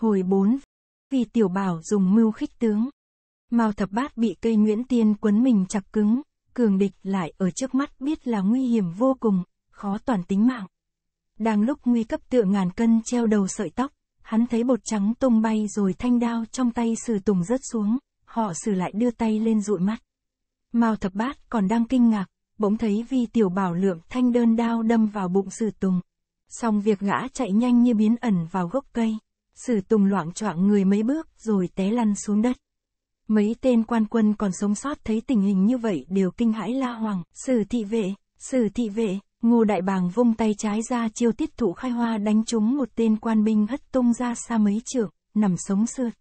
Hồi 4. Vì tiểu bảo dùng mưu khích tướng. Mao thập bát bị cây Nguyễn Tiên quấn mình chặt cứng, cường địch lại ở trước mắt biết là nguy hiểm vô cùng, khó toàn tính mạng. Đang lúc nguy cấp tựa ngàn cân treo đầu sợi tóc, hắn thấy bột trắng tung bay rồi thanh đao trong tay sử tùng rớt xuống, họ sử lại đưa tay lên dụi mắt. Mao thập bát còn đang kinh ngạc, bỗng thấy vi tiểu bảo lượng thanh đơn đao đâm vào bụng sử tùng. Xong việc gã chạy nhanh như biến ẩn vào gốc cây. Sử Tùng loạn choạng người mấy bước rồi té lăn xuống đất. Mấy tên quan quân còn sống sót thấy tình hình như vậy đều kinh hãi la hoàng, sử thị vệ, sử thị vệ, ngô đại bàng vung tay trái ra chiêu tiết thụ khai hoa đánh trúng một tên quan binh hất tung ra xa mấy trượng, nằm sống sượt.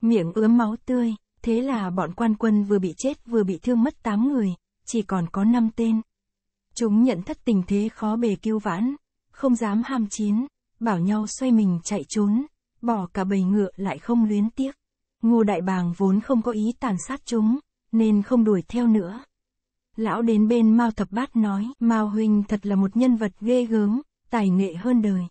Miệng ướm máu tươi, thế là bọn quan quân vừa bị chết vừa bị thương mất 8 người, chỉ còn có 5 tên. Chúng nhận thất tình thế khó bề cứu vãn, không dám ham chiến, bảo nhau xoay mình chạy trốn, bỏ cả bầy ngựa lại không luyến tiếc. Ngô Đại Bàng vốn không có ý tàn sát chúng, nên không đuổi theo nữa. Lão đến bên Mao Thập Bát nói, Mao Huynh thật là một nhân vật ghê gớm, tài nghệ hơn đời.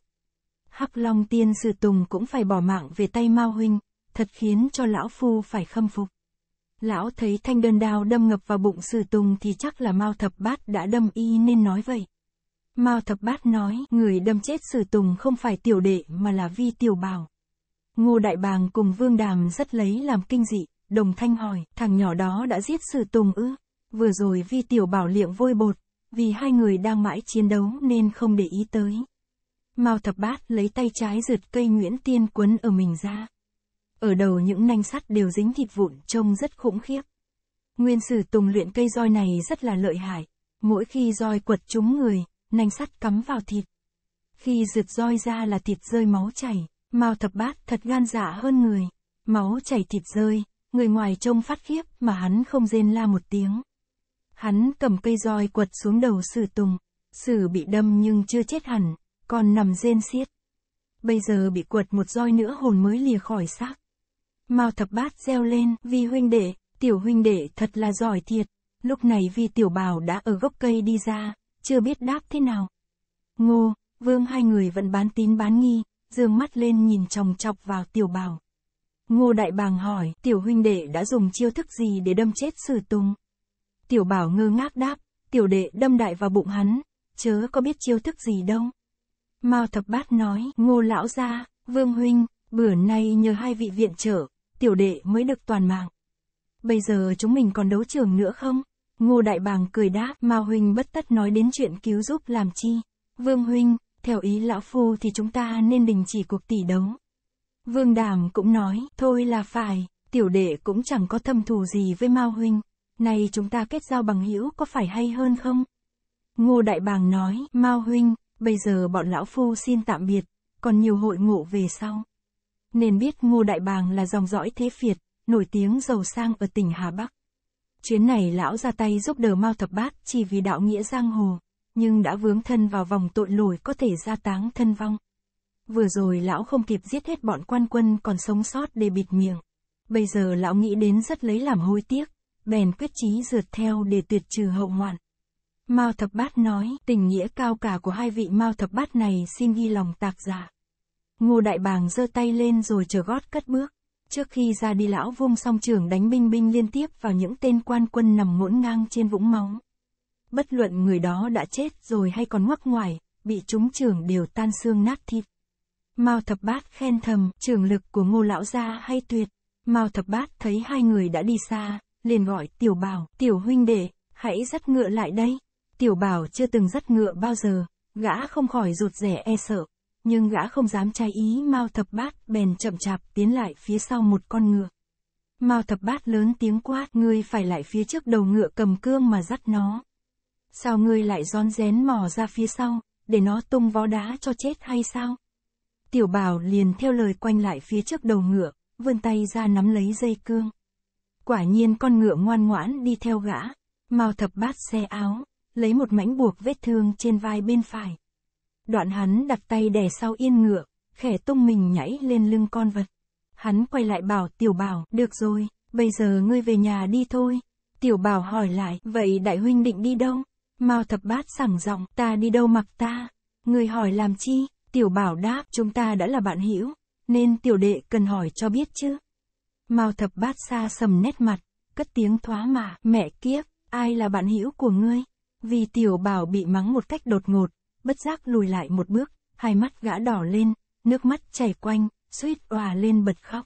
Hắc Long Tiên Sư Tùng cũng phải bỏ mạng về tay Mao Huynh, thật khiến cho Lão Phu phải khâm phục. Lão thấy thanh đơn đao đâm ngập vào bụng Sư Tùng thì chắc là Mao Thập Bát đã đâm y nên nói vậy. Mao Thập Bát nói, người đâm chết Sử Tùng không phải tiểu đệ mà là vi tiểu bảo. Ngô Đại Bàng cùng Vương Đàm rất lấy làm kinh dị, đồng thanh hỏi, thằng nhỏ đó đã giết sử tùng ư? Vừa rồi vi tiểu bảo liệng vôi bột, vì hai người đang mãi chiến đấu nên không để ý tới. Mao thập bát lấy tay trái rượt cây Nguyễn Tiên quấn ở mình ra. Ở đầu những nanh sắt đều dính thịt vụn trông rất khủng khiếp. Nguyên sử tùng luyện cây roi này rất là lợi hại. Mỗi khi roi quật trúng người, nanh sắt cắm vào thịt. Khi rượt roi ra là thịt rơi máu chảy. Mao thập bát thật gan dạ hơn người. Máu chảy thịt rơi, người ngoài trông phát khiếp mà hắn không rên la một tiếng. Hắn cầm cây roi quật xuống đầu sử tùng. Sử bị đâm nhưng chưa chết hẳn, còn nằm rên xiết. Bây giờ bị quật một roi nữa hồn mới lìa khỏi xác. Mao thập bát reo lên, vi huynh đệ, tiểu huynh đệ thật là giỏi thiệt. Lúc này vi tiểu bào đã ở gốc cây đi ra, chưa biết đáp thế nào. Ngô, vương hai người vẫn bán tín bán nghi, dương mắt lên nhìn chòng chọc vào tiểu bảo. Ngô Đại Bàng hỏi, tiểu huynh đệ đã dùng chiêu thức gì để đâm chết sử tùng? Tiểu bảo ngơ ngác đáp, tiểu đệ đâm đại vào bụng hắn, chớ có biết chiêu thức gì đâu. Mao thập bát nói, ngô lão gia, vương huynh, bữa nay nhờ hai vị viện trợ tiểu đệ mới được toàn mạng. Bây giờ chúng mình còn đấu trường nữa không? Ngô Đại Bàng cười đáp, Mao huynh bất tất nói đến chuyện cứu giúp làm chi. Vương huynh, theo ý lão phu thì chúng ta nên đình chỉ cuộc tỷ đấu. Vương Đàm cũng nói, thôi là phải, tiểu đệ cũng chẳng có thâm thù gì với Mao Huynh, nay chúng ta kết giao bằng hữu có phải hay hơn không? Ngô Đại Bàng nói, Mao Huynh, bây giờ bọn lão phu xin tạm biệt, còn nhiều hội ngộ về sau. Nên biết Ngô Đại Bàng là dòng dõi thế phiệt, nổi tiếng giàu sang ở tỉnh Hà Bắc. Chuyến này lão ra tay giúp đỡ Mao Thập Bát chỉ vì đạo nghĩa giang hồ nhưng đã vướng thân vào vòng tội lỗi có thể ra táng thân vong. Vừa rồi lão không kịp giết hết bọn quan quân còn sống sót để bịt miệng. Bây giờ lão nghĩ đến rất lấy làm hối tiếc, bèn quyết chí rượt theo để tuyệt trừ hậu hoạn. Mao Thập Bát nói, tình nghĩa cao cả của hai vị Mao Thập Bát này xin ghi lòng tạc giả. Ngô Đại Bàng giơ tay lên rồi chờ gót cất bước. Trước khi ra đi lão vung song trường đánh binh binh liên tiếp vào những tên quan quân nằm ngổn ngang trên vũng máu bất luận người đó đã chết rồi hay còn ngoắc ngoài, bị chúng trưởng đều tan xương nát thịt. Mao Thập Bát khen thầm, trường lực của ngô lão gia hay tuyệt. Mao Thập Bát thấy hai người đã đi xa, liền gọi tiểu bảo, tiểu huynh đệ, hãy dắt ngựa lại đây. Tiểu bảo chưa từng dắt ngựa bao giờ, gã không khỏi rụt rẻ e sợ, nhưng gã không dám trái ý Mao Thập Bát bèn chậm chạp tiến lại phía sau một con ngựa. Mao Thập Bát lớn tiếng quát, ngươi phải lại phía trước đầu ngựa cầm cương mà dắt nó. Sao ngươi lại rón rén mò ra phía sau, để nó tung vó đá cho chết hay sao? Tiểu bảo liền theo lời quanh lại phía trước đầu ngựa, vươn tay ra nắm lấy dây cương. Quả nhiên con ngựa ngoan ngoãn đi theo gã, mau thập bát xe áo, lấy một mảnh buộc vết thương trên vai bên phải. Đoạn hắn đặt tay đè sau yên ngựa, khẽ tung mình nhảy lên lưng con vật. Hắn quay lại bảo tiểu bảo, được rồi, bây giờ ngươi về nhà đi thôi. Tiểu bảo hỏi lại, vậy đại huynh định đi đâu? Mao thập bát sảng giọng, ta đi đâu mặc ta? Người hỏi làm chi? Tiểu bảo đáp, chúng ta đã là bạn hữu nên tiểu đệ cần hỏi cho biết chứ. Mao thập bát xa sầm nét mặt, cất tiếng thoá mà, mẹ kiếp, ai là bạn hữu của ngươi? Vì tiểu bảo bị mắng một cách đột ngột, bất giác lùi lại một bước, hai mắt gã đỏ lên, nước mắt chảy quanh, suýt òa lên bật khóc.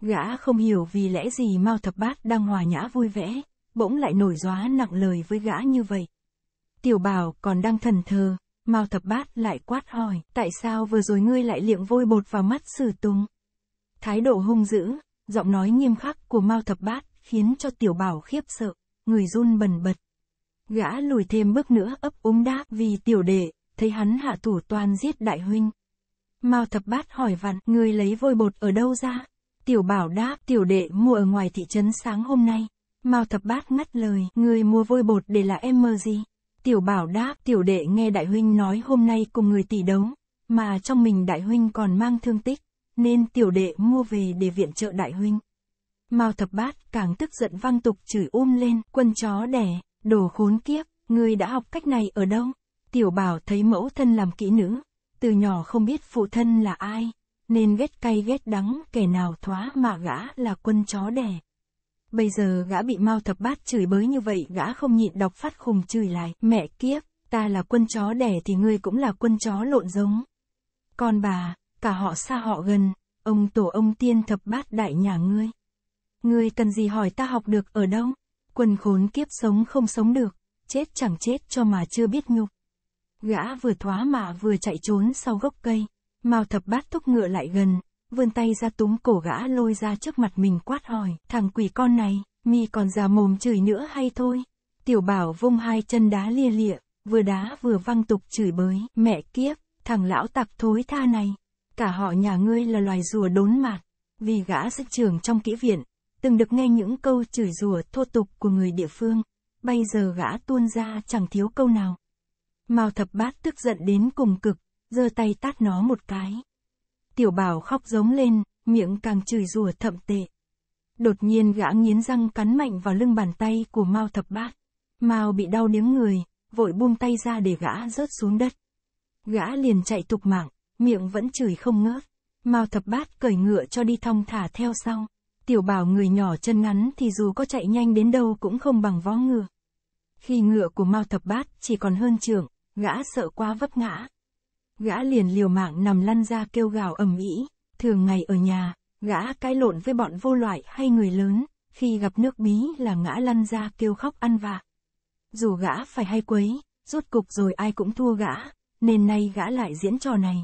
Gã không hiểu vì lẽ gì Mao thập bát đang hòa nhã vui vẻ, bỗng lại nổi gióa nặng lời với gã như vậy. Tiểu bảo còn đang thần thờ, Mao thập bát lại quát hỏi, tại sao vừa rồi ngươi lại liệng vôi bột vào mắt sử tùng? Thái độ hung dữ, giọng nói nghiêm khắc của Mao thập bát khiến cho tiểu bảo khiếp sợ, người run bần bật. Gã lùi thêm bước nữa ấp úng đáp vì tiểu đệ, thấy hắn hạ thủ toàn giết đại huynh. Mao thập bát hỏi vặn, ngươi lấy vôi bột ở đâu ra? Tiểu bảo đáp, tiểu đệ mua ở ngoài thị trấn sáng hôm nay. Mao thập bát ngắt lời, ngươi mua vôi bột để là em mơ gì? Tiểu bảo đáp, tiểu đệ nghe đại huynh nói hôm nay cùng người tỷ đấu, mà trong mình đại huynh còn mang thương tích, nên tiểu đệ mua về để viện trợ đại huynh. Mao thập bát càng tức giận vang tục chửi ôm um lên, quân chó đẻ, đồ khốn kiếp, người đã học cách này ở đâu? Tiểu bảo thấy mẫu thân làm kỹ nữ, từ nhỏ không biết phụ thân là ai, nên ghét cay ghét đắng kẻ nào thoá mà gã là quân chó đẻ. Bây giờ gã bị mau thập bát chửi bới như vậy gã không nhịn đọc phát khùng chửi lại. Mẹ kiếp, ta là quân chó đẻ thì ngươi cũng là quân chó lộn giống. Con bà, cả họ xa họ gần, ông tổ ông tiên thập bát đại nhà ngươi. Ngươi cần gì hỏi ta học được ở đâu? Quân khốn kiếp sống không sống được, chết chẳng chết cho mà chưa biết nhục. Gã vừa thoá mạ vừa chạy trốn sau gốc cây, Mao thập bát thúc ngựa lại gần, vươn tay ra túm cổ gã lôi ra trước mặt mình quát hỏi, thằng quỷ con này, mi còn già mồm chửi nữa hay thôi. Tiểu bảo vung hai chân đá lia lịa, vừa đá vừa văng tục chửi bới, mẹ kiếp, thằng lão tặc thối tha này, cả họ nhà ngươi là loài rùa đốn mạt, vì gã sách trường trong kỹ viện, từng được nghe những câu chửi rùa thô tục của người địa phương, bây giờ gã tuôn ra chẳng thiếu câu nào. Mao thập bát tức giận đến cùng cực, giơ tay tát nó một cái tiểu bảo khóc giống lên, miệng càng chửi rủa thậm tệ. Đột nhiên gã nghiến răng cắn mạnh vào lưng bàn tay của Mao thập bát. Mao bị đau điếng người, vội buông tay ra để gã rớt xuống đất. Gã liền chạy tục mạng, miệng vẫn chửi không ngớt. Mao thập bát cởi ngựa cho đi thong thả theo sau. Tiểu bảo người nhỏ chân ngắn thì dù có chạy nhanh đến đâu cũng không bằng vó ngựa. Khi ngựa của Mao thập bát chỉ còn hơn trưởng, gã sợ quá vấp ngã, gã liền liều mạng nằm lăn ra kêu gào ầm ĩ. Thường ngày ở nhà, gã cãi lộn với bọn vô loại hay người lớn, khi gặp nước bí là ngã lăn ra kêu khóc ăn vạ. Dù gã phải hay quấy, rốt cục rồi ai cũng thua gã, nên nay gã lại diễn trò này.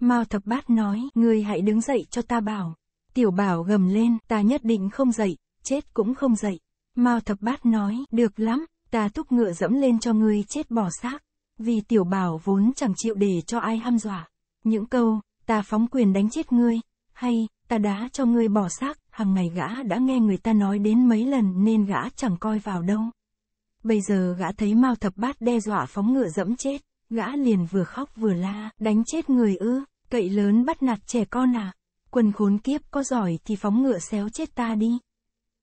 Mao thập bát nói, ngươi hãy đứng dậy cho ta bảo. Tiểu bảo gầm lên, ta nhất định không dậy, chết cũng không dậy. Mao thập bát nói, được lắm, ta thúc ngựa dẫm lên cho ngươi chết bỏ xác. Vì tiểu bảo vốn chẳng chịu để cho ai hăm dọa. Những câu, ta phóng quyền đánh chết ngươi, hay, ta đã cho ngươi bỏ xác, hàng ngày gã đã nghe người ta nói đến mấy lần nên gã chẳng coi vào đâu. Bây giờ gã thấy Mao Thập Bát đe dọa phóng ngựa dẫm chết, gã liền vừa khóc vừa la, đánh chết người ư, cậy lớn bắt nạt trẻ con à, quần khốn kiếp có giỏi thì phóng ngựa xéo chết ta đi.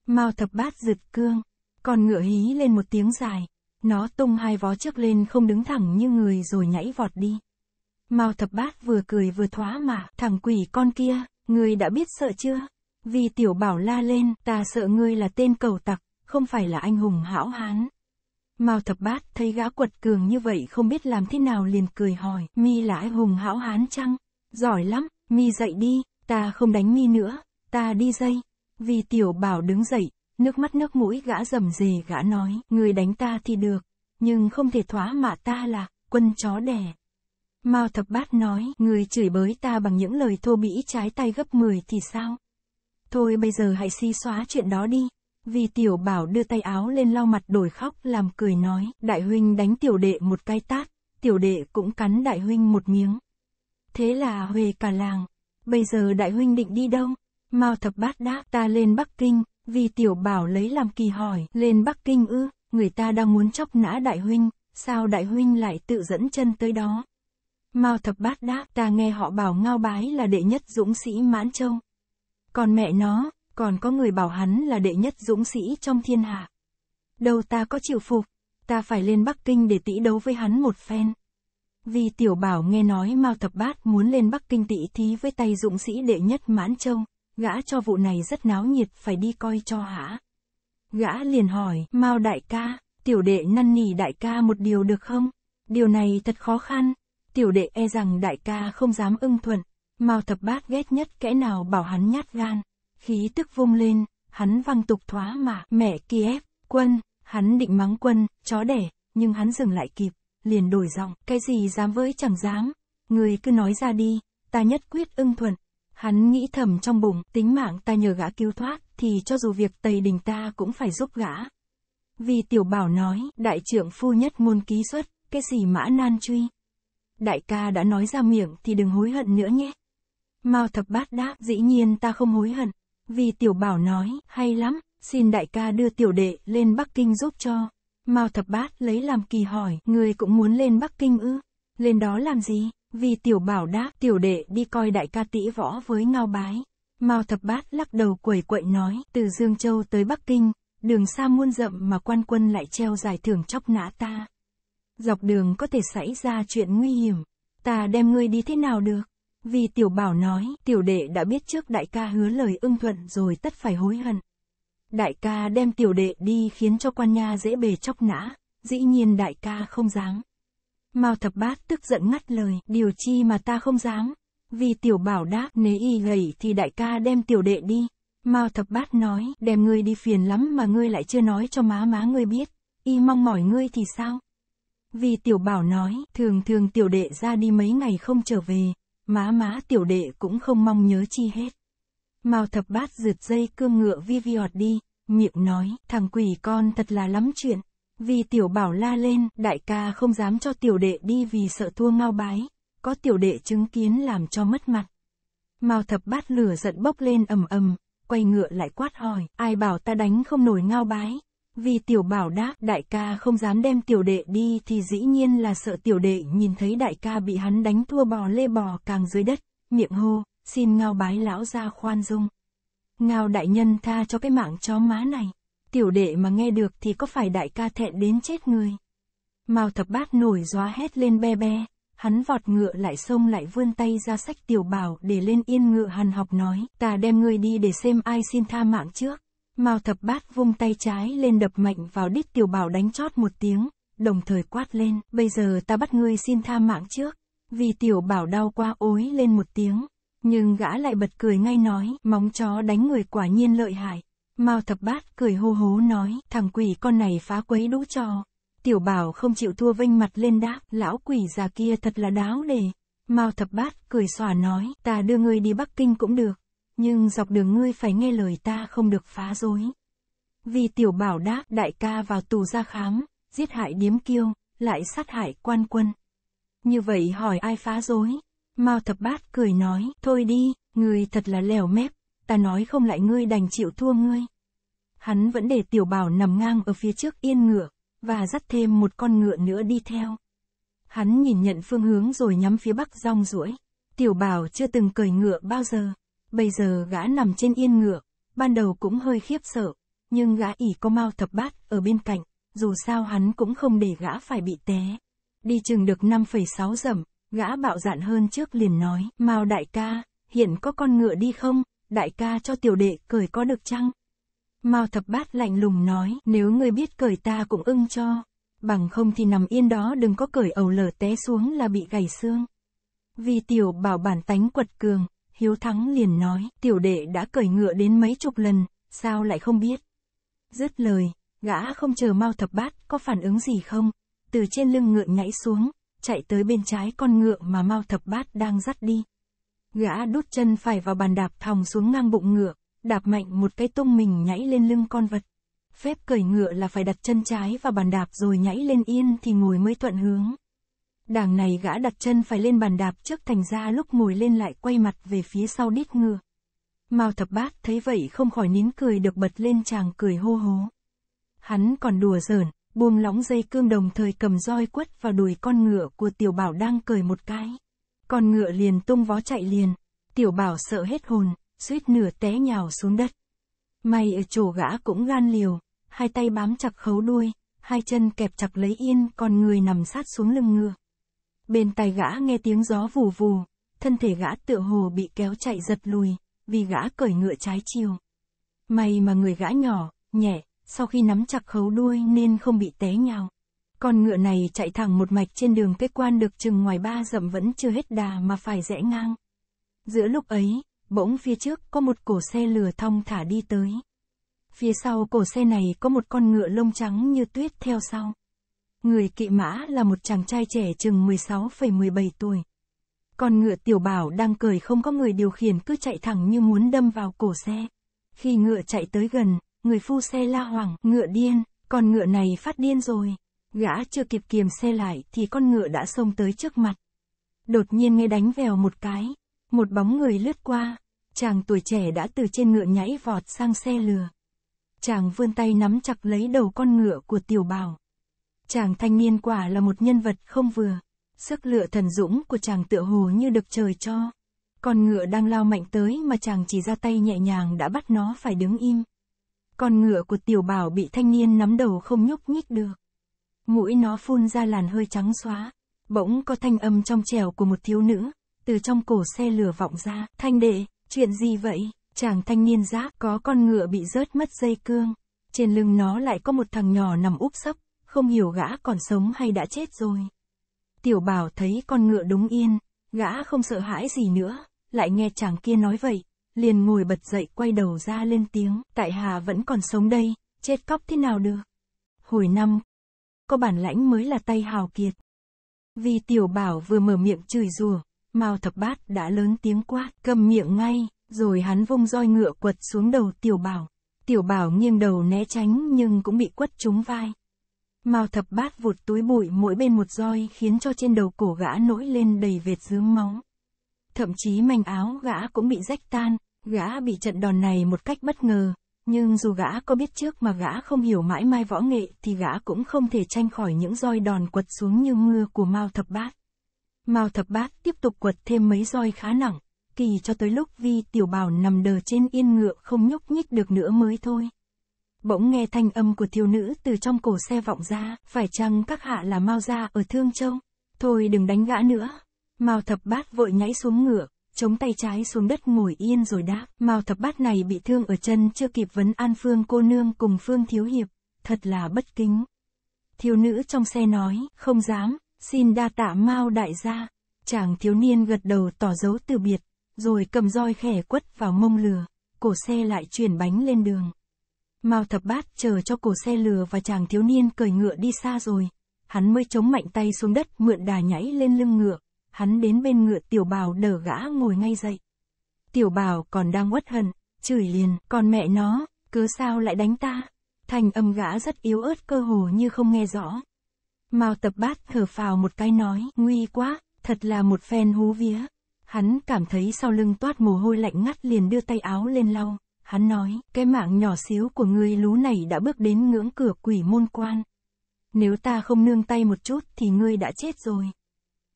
Mao Thập Bát giựt cương, còn ngựa hí lên một tiếng dài, nó tung hai vó trước lên không đứng thẳng như người rồi nhảy vọt đi. Mao thập bát vừa cười vừa thoá mà, thằng quỷ con kia, ngươi đã biết sợ chưa? Vì tiểu bảo la lên, ta sợ ngươi là tên cầu tặc, không phải là anh hùng hão hán. Mao thập bát thấy gã quật cường như vậy không biết làm thế nào liền cười hỏi, mi là anh hùng hão hán chăng? Giỏi lắm, mi dậy đi, ta không đánh mi nữa, ta đi dây. Vì tiểu bảo đứng dậy, Nước mắt nước mũi gã rầm rề gã nói, người đánh ta thì được, nhưng không thể thoá mà ta là, quân chó đẻ. Mao thập bát nói, người chửi bới ta bằng những lời thô bỉ trái tay gấp 10 thì sao? Thôi bây giờ hãy si xóa chuyện đó đi. Vì tiểu bảo đưa tay áo lên lau mặt đổi khóc làm cười nói, đại huynh đánh tiểu đệ một cái tát, tiểu đệ cũng cắn đại huynh một miếng. Thế là huề cả làng. Bây giờ đại huynh định đi đâu? Mao thập bát đáp ta lên Bắc Kinh, vì tiểu bảo lấy làm kỳ hỏi, lên Bắc Kinh ư, người ta đang muốn chóc nã đại huynh, sao đại huynh lại tự dẫn chân tới đó? Mao thập bát đáp, ta nghe họ bảo ngao bái là đệ nhất dũng sĩ Mãn Châu. Còn mẹ nó, còn có người bảo hắn là đệ nhất dũng sĩ trong thiên hạ. Đâu ta có chịu phục, ta phải lên Bắc Kinh để tỷ đấu với hắn một phen. Vì tiểu bảo nghe nói Mao Thập Bát muốn lên Bắc Kinh tỷ thí với tay dũng sĩ đệ nhất Mãn Châu gã cho vụ này rất náo nhiệt phải đi coi cho hả. Gã liền hỏi, Mao đại ca, tiểu đệ năn nỉ đại ca một điều được không? Điều này thật khó khăn, tiểu đệ e rằng đại ca không dám ưng thuận. Mao thập bát ghét nhất kẻ nào bảo hắn nhát gan, khí tức vung lên, hắn văng tục thoá mà, mẹ Kiev, quân, hắn định mắng quân, chó đẻ, nhưng hắn dừng lại kịp, liền đổi giọng, cái gì dám với chẳng dám, người cứ nói ra đi, ta nhất quyết ưng thuận. Hắn nghĩ thầm trong bụng, tính mạng ta nhờ gã cứu thoát, thì cho dù việc Tây Đình ta cũng phải giúp gã. Vì tiểu bảo nói, đại trưởng phu nhất môn ký xuất, cái gì mã nan truy. Đại ca đã nói ra miệng thì đừng hối hận nữa nhé. Mao thập bát đáp, dĩ nhiên ta không hối hận. Vì tiểu bảo nói, hay lắm, xin đại ca đưa tiểu đệ lên Bắc Kinh giúp cho. Mao thập bát lấy làm kỳ hỏi, người cũng muốn lên Bắc Kinh ư? Lên đó làm gì? Vì tiểu bảo đáp, tiểu đệ đi coi đại ca tỷ võ với ngao bái. Mao thập bát lắc đầu quẩy quậy nói, từ Dương Châu tới Bắc Kinh, đường xa muôn rậm mà quan quân lại treo giải thưởng chóc nã ta. Dọc đường có thể xảy ra chuyện nguy hiểm, ta đem ngươi đi thế nào được? Vì tiểu bảo nói, tiểu đệ đã biết trước đại ca hứa lời ưng thuận rồi tất phải hối hận. Đại ca đem tiểu đệ đi khiến cho quan nha dễ bề chóc nã, dĩ nhiên đại ca không dám. Mao thập bát tức giận ngắt lời, điều chi mà ta không dám. Vì tiểu bảo đáp, nếu y gầy thì đại ca đem tiểu đệ đi. Mao thập bát nói, đem ngươi đi phiền lắm mà ngươi lại chưa nói cho má má ngươi biết. Y mong mỏi ngươi thì sao? Vì tiểu bảo nói, thường thường tiểu đệ ra đi mấy ngày không trở về, má má tiểu đệ cũng không mong nhớ chi hết. Mao thập bát rượt dây cương ngựa vi vi hoạt đi, miệng nói, thằng quỷ con thật là lắm chuyện. Vì tiểu bảo la lên, đại ca không dám cho tiểu đệ đi vì sợ thua ngao bái, có tiểu đệ chứng kiến làm cho mất mặt. Mao thập bát lửa giận bốc lên ầm ầm, quay ngựa lại quát hỏi, ai bảo ta đánh không nổi ngao bái. Vì tiểu bảo đáp, đại ca không dám đem tiểu đệ đi thì dĩ nhiên là sợ tiểu đệ nhìn thấy đại ca bị hắn đánh thua bò lê bò càng dưới đất, miệng hô, xin ngao bái lão ra khoan dung. Ngao đại nhân tha cho cái mạng chó má này tiểu đệ mà nghe được thì có phải đại ca thẹn đến chết người. Mao thập bát nổi gió hét lên be be, hắn vọt ngựa lại xông lại vươn tay ra sách tiểu bảo để lên yên ngựa hàn học nói, ta đem ngươi đi để xem ai xin tha mạng trước. Mao thập bát vung tay trái lên đập mạnh vào đít tiểu bảo đánh chót một tiếng, đồng thời quát lên, bây giờ ta bắt ngươi xin tha mạng trước. Vì tiểu bảo đau quá ối lên một tiếng, nhưng gã lại bật cười ngay nói, móng chó đánh người quả nhiên lợi hại. Mao thập bát cười hô hố nói, thằng quỷ con này phá quấy đũ trò. Tiểu bảo không chịu thua vênh mặt lên đáp, lão quỷ già kia thật là đáo đề. Mao thập bát cười xòa nói, ta đưa ngươi đi Bắc Kinh cũng được, nhưng dọc đường ngươi phải nghe lời ta không được phá dối. Vì tiểu bảo đáp, đại ca vào tù ra khám, giết hại điếm kiêu, lại sát hại quan quân. Như vậy hỏi ai phá dối? Mao thập bát cười nói, thôi đi, người thật là lèo mép, ta nói không lại ngươi đành chịu thua ngươi. Hắn vẫn để tiểu bảo nằm ngang ở phía trước yên ngựa, và dắt thêm một con ngựa nữa đi theo. Hắn nhìn nhận phương hướng rồi nhắm phía bắc rong ruổi. Tiểu bảo chưa từng cởi ngựa bao giờ. Bây giờ gã nằm trên yên ngựa, ban đầu cũng hơi khiếp sợ, nhưng gã ỉ có mau thập bát ở bên cạnh, dù sao hắn cũng không để gã phải bị té. Đi chừng được 5,6 dặm, gã bạo dạn hơn trước liền nói, mau đại ca, hiện có con ngựa đi không? đại ca cho tiểu đệ cởi có được chăng? Mao thập bát lạnh lùng nói, nếu ngươi biết cởi ta cũng ưng cho, bằng không thì nằm yên đó đừng có cởi ầu lở té xuống là bị gầy xương. Vì tiểu bảo bản tánh quật cường, hiếu thắng liền nói, tiểu đệ đã cởi ngựa đến mấy chục lần, sao lại không biết? Dứt lời, gã không chờ Mao thập bát có phản ứng gì không, từ trên lưng ngựa nhảy xuống, chạy tới bên trái con ngựa mà Mao thập bát đang dắt đi. Gã đút chân phải vào bàn đạp thòng xuống ngang bụng ngựa, đạp mạnh một cái tung mình nhảy lên lưng con vật. Phép cởi ngựa là phải đặt chân trái vào bàn đạp rồi nhảy lên yên thì ngồi mới thuận hướng. Đảng này gã đặt chân phải lên bàn đạp trước thành ra lúc ngồi lên lại quay mặt về phía sau đít ngựa. Mao thập bát thấy vậy không khỏi nín cười được bật lên chàng cười hô hố. Hắn còn đùa giỡn, buông lóng dây cương đồng thời cầm roi quất vào đùi con ngựa của tiểu bảo đang cười một cái. Con ngựa liền tung vó chạy liền. Tiểu bảo sợ hết hồn, suýt nửa té nhào xuống đất. May ở chỗ gã cũng gan liều, hai tay bám chặt khấu đuôi, hai chân kẹp chặt lấy yên còn người nằm sát xuống lưng ngựa. Bên tai gã nghe tiếng gió vù vù, thân thể gã tựa hồ bị kéo chạy giật lùi, vì gã cởi ngựa trái chiều. May mà người gã nhỏ, nhẹ, sau khi nắm chặt khấu đuôi nên không bị té nhào. Con ngựa này chạy thẳng một mạch trên đường kết quan được chừng ngoài ba dặm vẫn chưa hết đà mà phải rẽ ngang. Giữa lúc ấy, bỗng phía trước có một cổ xe lừa thong thả đi tới. Phía sau cổ xe này có một con ngựa lông trắng như tuyết theo sau. Người kỵ mã là một chàng trai trẻ chừng 16,17 tuổi. Con ngựa tiểu bảo đang cười không có người điều khiển cứ chạy thẳng như muốn đâm vào cổ xe. Khi ngựa chạy tới gần, người phu xe la hoảng, ngựa điên, con ngựa này phát điên rồi, Gã chưa kịp kiềm xe lại thì con ngựa đã xông tới trước mặt. Đột nhiên nghe đánh vèo một cái, một bóng người lướt qua, chàng tuổi trẻ đã từ trên ngựa nhảy vọt sang xe lừa. Chàng vươn tay nắm chặt lấy đầu con ngựa của tiểu bảo. Chàng thanh niên quả là một nhân vật không vừa. Sức lựa thần dũng của chàng tựa hồ như được trời cho. Con ngựa đang lao mạnh tới mà chàng chỉ ra tay nhẹ nhàng đã bắt nó phải đứng im. Con ngựa của tiểu bảo bị thanh niên nắm đầu không nhúc nhích được mũi nó phun ra làn hơi trắng xóa. Bỗng có thanh âm trong trẻo của một thiếu nữ, từ trong cổ xe lửa vọng ra, thanh đệ, chuyện gì vậy? Chàng thanh niên giáp có con ngựa bị rớt mất dây cương, trên lưng nó lại có một thằng nhỏ nằm úp sấp, không hiểu gã còn sống hay đã chết rồi. Tiểu bảo thấy con ngựa đúng yên, gã không sợ hãi gì nữa, lại nghe chàng kia nói vậy, liền ngồi bật dậy quay đầu ra lên tiếng, tại hà vẫn còn sống đây, chết cóc thế nào được. Hồi năm, có bản lãnh mới là tay hào kiệt. Vì tiểu bảo vừa mở miệng chửi rủa, Mao thập bát đã lớn tiếng quát, cầm miệng ngay, rồi hắn vung roi ngựa quật xuống đầu tiểu bảo. Tiểu bảo nghiêng đầu né tránh nhưng cũng bị quất trúng vai. Mao thập bát vụt túi bụi mỗi bên một roi khiến cho trên đầu cổ gã nổi lên đầy vệt dướng máu. Thậm chí mảnh áo gã cũng bị rách tan, gã bị trận đòn này một cách bất ngờ, nhưng dù gã có biết trước mà gã không hiểu mãi mai võ nghệ thì gã cũng không thể tranh khỏi những roi đòn quật xuống như mưa của Mao Thập Bát. Mao Thập Bát tiếp tục quật thêm mấy roi khá nặng, kỳ cho tới lúc vi tiểu bảo nằm đờ trên yên ngựa không nhúc nhích được nữa mới thôi. Bỗng nghe thanh âm của thiếu nữ từ trong cổ xe vọng ra, phải chăng các hạ là Mao gia ở Thương Châu? Thôi đừng đánh gã nữa. Mao Thập Bát vội nhảy xuống ngựa, chống tay trái xuống đất ngồi yên rồi đáp. Mao thập bát này bị thương ở chân chưa kịp vấn an Phương cô nương cùng Phương thiếu hiệp, thật là bất kính. Thiếu nữ trong xe nói, không dám, xin đa tạ Mao đại gia. Chàng thiếu niên gật đầu tỏ dấu từ biệt, rồi cầm roi khẻ quất vào mông lừa, cổ xe lại chuyển bánh lên đường. Mao thập bát chờ cho cổ xe lừa và chàng thiếu niên cởi ngựa đi xa rồi, hắn mới chống mạnh tay xuống đất mượn đà nhảy lên lưng ngựa, hắn đến bên ngựa tiểu bào đờ gã ngồi ngay dậy. Tiểu bào còn đang uất hận, chửi liền, còn mẹ nó, cứ sao lại đánh ta. Thành âm gã rất yếu ớt cơ hồ như không nghe rõ. Mao tập bát thở phào một cái nói, nguy quá, thật là một phen hú vía. Hắn cảm thấy sau lưng toát mồ hôi lạnh ngắt liền đưa tay áo lên lau. Hắn nói, cái mạng nhỏ xíu của ngươi lú này đã bước đến ngưỡng cửa quỷ môn quan. Nếu ta không nương tay một chút thì ngươi đã chết rồi.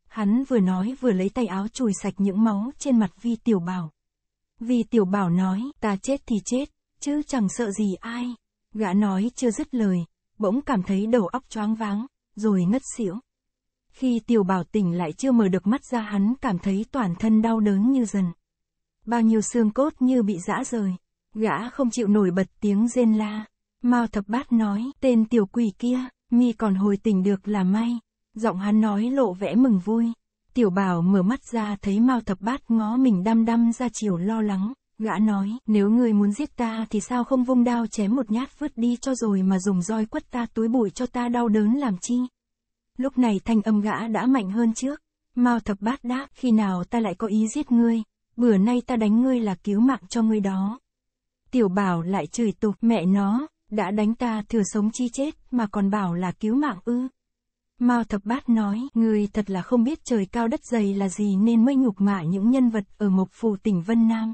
Hắn vừa nói vừa lấy tay áo chùi sạch những máu trên mặt Vi Tiểu Bảo. Vi Tiểu Bảo nói, ta chết thì chết, chứ chẳng sợ gì ai. Gã nói chưa dứt lời, bỗng cảm thấy đầu óc choáng váng, rồi ngất xỉu. Khi Tiểu Bảo tỉnh lại chưa mở được mắt ra hắn cảm thấy toàn thân đau đớn như dần. Bao nhiêu xương cốt như bị giã rời. Gã không chịu nổi bật tiếng rên la. Mao thập bát nói, tên tiểu quỷ kia, mi còn hồi tỉnh được là may. Giọng hắn nói lộ vẻ mừng vui. Tiểu bảo mở mắt ra thấy Mao thập bát ngó mình đăm đăm ra chiều lo lắng. Gã nói, nếu ngươi muốn giết ta thì sao không vung đao chém một nhát vứt đi cho rồi mà dùng roi quất ta túi bụi cho ta đau đớn làm chi. Lúc này thanh âm gã đã mạnh hơn trước. Mao thập bát đáp, khi nào ta lại có ý giết ngươi, bữa nay ta đánh ngươi là cứu mạng cho ngươi đó. Tiểu bảo lại chửi tục mẹ nó, đã đánh ta thừa sống chi chết mà còn bảo là cứu mạng ư. Mao Thập Bát nói, người thật là không biết trời cao đất dày là gì nên mới nhục mạ những nhân vật ở Mộc Phủ tỉnh Vân Nam.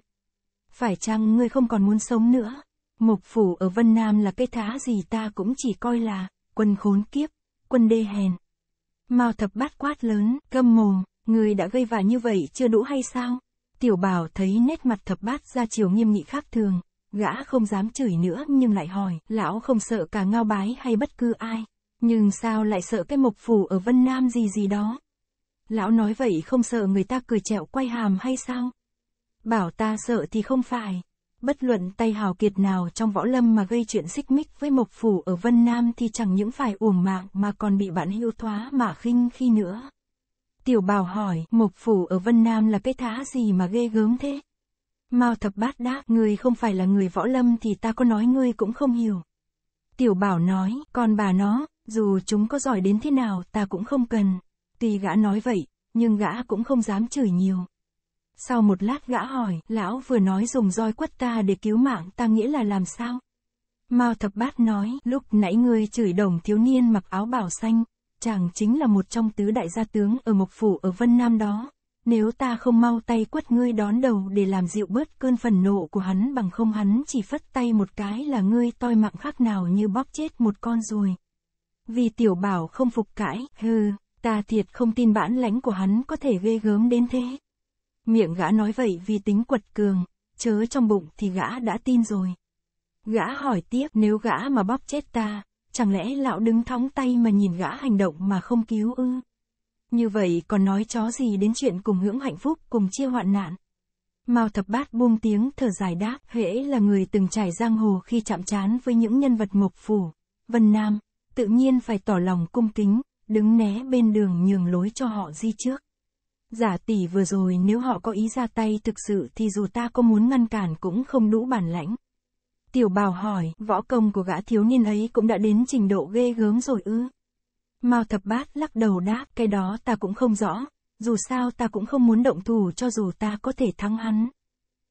Phải chăng ngươi không còn muốn sống nữa? Mộc Phủ ở Vân Nam là cái thá gì ta cũng chỉ coi là, quân khốn kiếp, quân đê hèn. Mao Thập Bát quát lớn, câm mồm, người đã gây vả như vậy chưa đủ hay sao? Tiểu Bảo thấy nét mặt Thập Bát ra chiều nghiêm nghị khác thường, gã không dám chửi nữa nhưng lại hỏi, lão không sợ cả ngao bái hay bất cứ ai. Nhưng sao lại sợ cái mộc phủ ở Vân Nam gì gì đó? Lão nói vậy không sợ người ta cười trẹo quay hàm hay sao? Bảo ta sợ thì không phải. Bất luận tay hào kiệt nào trong võ lâm mà gây chuyện xích mích với mộc phủ ở Vân Nam thì chẳng những phải uổng mạng mà còn bị bạn hưu thoá mà khinh khi nữa. Tiểu bảo hỏi, mộc phủ ở Vân Nam là cái thá gì mà ghê gớm thế? Mao thập bát đáp, người không phải là người võ lâm thì ta có nói ngươi cũng không hiểu. Tiểu bảo nói, còn bà nó, dù chúng có giỏi đến thế nào ta cũng không cần. Tuy gã nói vậy, nhưng gã cũng không dám chửi nhiều. Sau một lát gã hỏi, lão vừa nói dùng roi quất ta để cứu mạng ta nghĩa là làm sao? Mao thập bát nói, lúc nãy ngươi chửi đồng thiếu niên mặc áo bảo xanh, chàng chính là một trong tứ đại gia tướng ở Mộc Phủ ở Vân Nam đó. Nếu ta không mau tay quất ngươi đón đầu để làm dịu bớt cơn phần nộ của hắn bằng không hắn chỉ phất tay một cái là ngươi toi mạng khác nào như bóp chết một con ruồi vì tiểu bảo không phục cãi, hừ, ta thiệt không tin bản lãnh của hắn có thể ghê gớm đến thế. Miệng gã nói vậy vì tính quật cường, chớ trong bụng thì gã đã tin rồi. Gã hỏi tiếp nếu gã mà bóp chết ta, chẳng lẽ lão đứng thóng tay mà nhìn gã hành động mà không cứu ư? Như vậy còn nói chó gì đến chuyện cùng hưởng hạnh phúc cùng chia hoạn nạn? Mao thập bát buông tiếng thở dài đáp, hễ là người từng trải giang hồ khi chạm trán với những nhân vật ngục phủ, Vân Nam, tự nhiên phải tỏ lòng cung kính, đứng né bên đường nhường lối cho họ di trước. Giả tỷ vừa rồi nếu họ có ý ra tay thực sự thì dù ta có muốn ngăn cản cũng không đủ bản lãnh. Tiểu bào hỏi, võ công của gã thiếu niên ấy cũng đã đến trình độ ghê gớm rồi ư. Mao thập bát lắc đầu đáp, cái đó ta cũng không rõ, dù sao ta cũng không muốn động thủ cho dù ta có thể thắng hắn.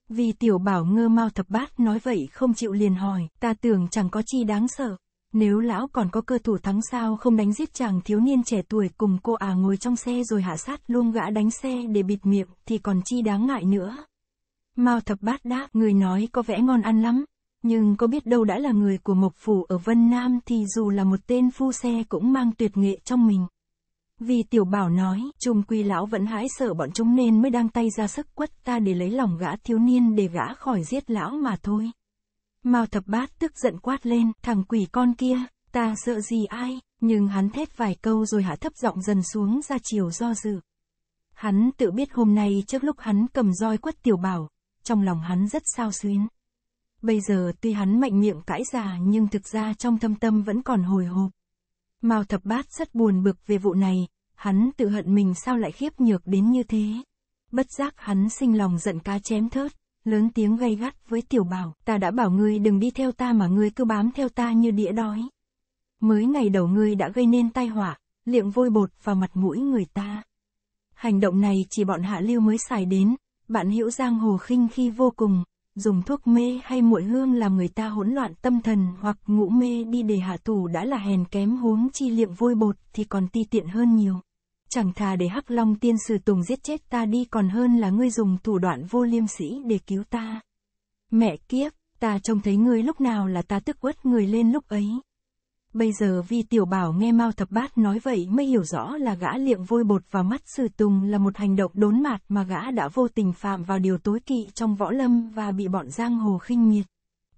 Vì tiểu bảo ngơ Mao thập bát nói vậy không chịu liền hỏi, ta tưởng chẳng có chi đáng sợ. Nếu lão còn có cơ thủ thắng sao không đánh giết chàng thiếu niên trẻ tuổi cùng cô à ngồi trong xe rồi hạ sát luôn gã đánh xe để bịt miệng thì còn chi đáng ngại nữa. Mao thập bát đáp, người nói có vẻ ngon ăn lắm, nhưng có biết đâu đã là người của Mộc Phủ ở Vân Nam thì dù là một tên phu xe cũng mang tuyệt nghệ trong mình. Vì tiểu bảo nói, trùng quy lão vẫn hãi sợ bọn chúng nên mới đang tay ra sức quất ta để lấy lòng gã thiếu niên để gã khỏi giết lão mà thôi. Mao thập bát tức giận quát lên, thằng quỷ con kia, ta sợ gì ai, nhưng hắn thét vài câu rồi hạ thấp giọng dần xuống ra chiều do dự. Hắn tự biết hôm nay trước lúc hắn cầm roi quất tiểu bảo, trong lòng hắn rất sao xuyến. Bây giờ tuy hắn mạnh miệng cãi già, nhưng thực ra trong thâm tâm vẫn còn hồi hộp. Mao thập bát rất buồn bực về vụ này, hắn tự hận mình sao lại khiếp nhược đến như thế. Bất giác hắn sinh lòng giận cá chém thớt, lớn tiếng gây gắt với tiểu bảo, ta đã bảo ngươi đừng đi theo ta mà ngươi cứ bám theo ta như đĩa đói. Mới ngày đầu ngươi đã gây nên tai họa, liệng vôi bột vào mặt mũi người ta. Hành động này chỉ bọn hạ lưu mới xài đến, bạn hữu giang hồ khinh khi vô cùng, dùng thuốc mê hay muội hương làm người ta hỗn loạn tâm thần hoặc ngũ mê đi để hạ thủ đã là hèn kém huống chi liệm vôi bột thì còn ti tiện hơn nhiều chẳng thà để Hắc Long Tiên Sư Tùng giết chết ta đi còn hơn là ngươi dùng thủ đoạn vô liêm sĩ để cứu ta. Mẹ kiếp, ta trông thấy ngươi lúc nào là ta tức quất người lên lúc ấy. Bây giờ vi tiểu bảo nghe Mao Thập Bát nói vậy mới hiểu rõ là gã liệng vôi bột vào mắt Sư Tùng là một hành động đốn mạt mà gã đã vô tình phạm vào điều tối kỵ trong võ lâm và bị bọn giang hồ khinh miệt.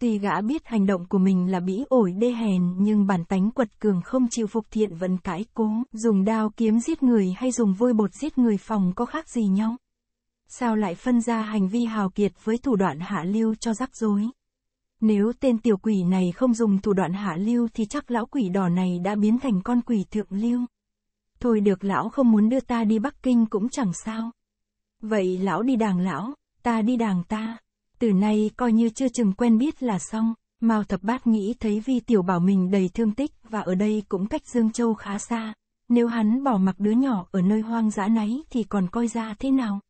Tuy gã biết hành động của mình là bĩ ổi đê hèn nhưng bản tánh quật cường không chịu phục thiện vẫn cãi cố, dùng đao kiếm giết người hay dùng vôi bột giết người phòng có khác gì nhau. Sao lại phân ra hành vi hào kiệt với thủ đoạn hạ lưu cho rắc rối? Nếu tên tiểu quỷ này không dùng thủ đoạn hạ lưu thì chắc lão quỷ đỏ này đã biến thành con quỷ thượng lưu. Thôi được lão không muốn đưa ta đi Bắc Kinh cũng chẳng sao. Vậy lão đi đàng lão, ta đi đàng ta từ nay coi như chưa chừng quen biết là xong. Mao thập bát nghĩ thấy vi tiểu bảo mình đầy thương tích và ở đây cũng cách Dương Châu khá xa. Nếu hắn bỏ mặc đứa nhỏ ở nơi hoang dã nấy thì còn coi ra thế nào?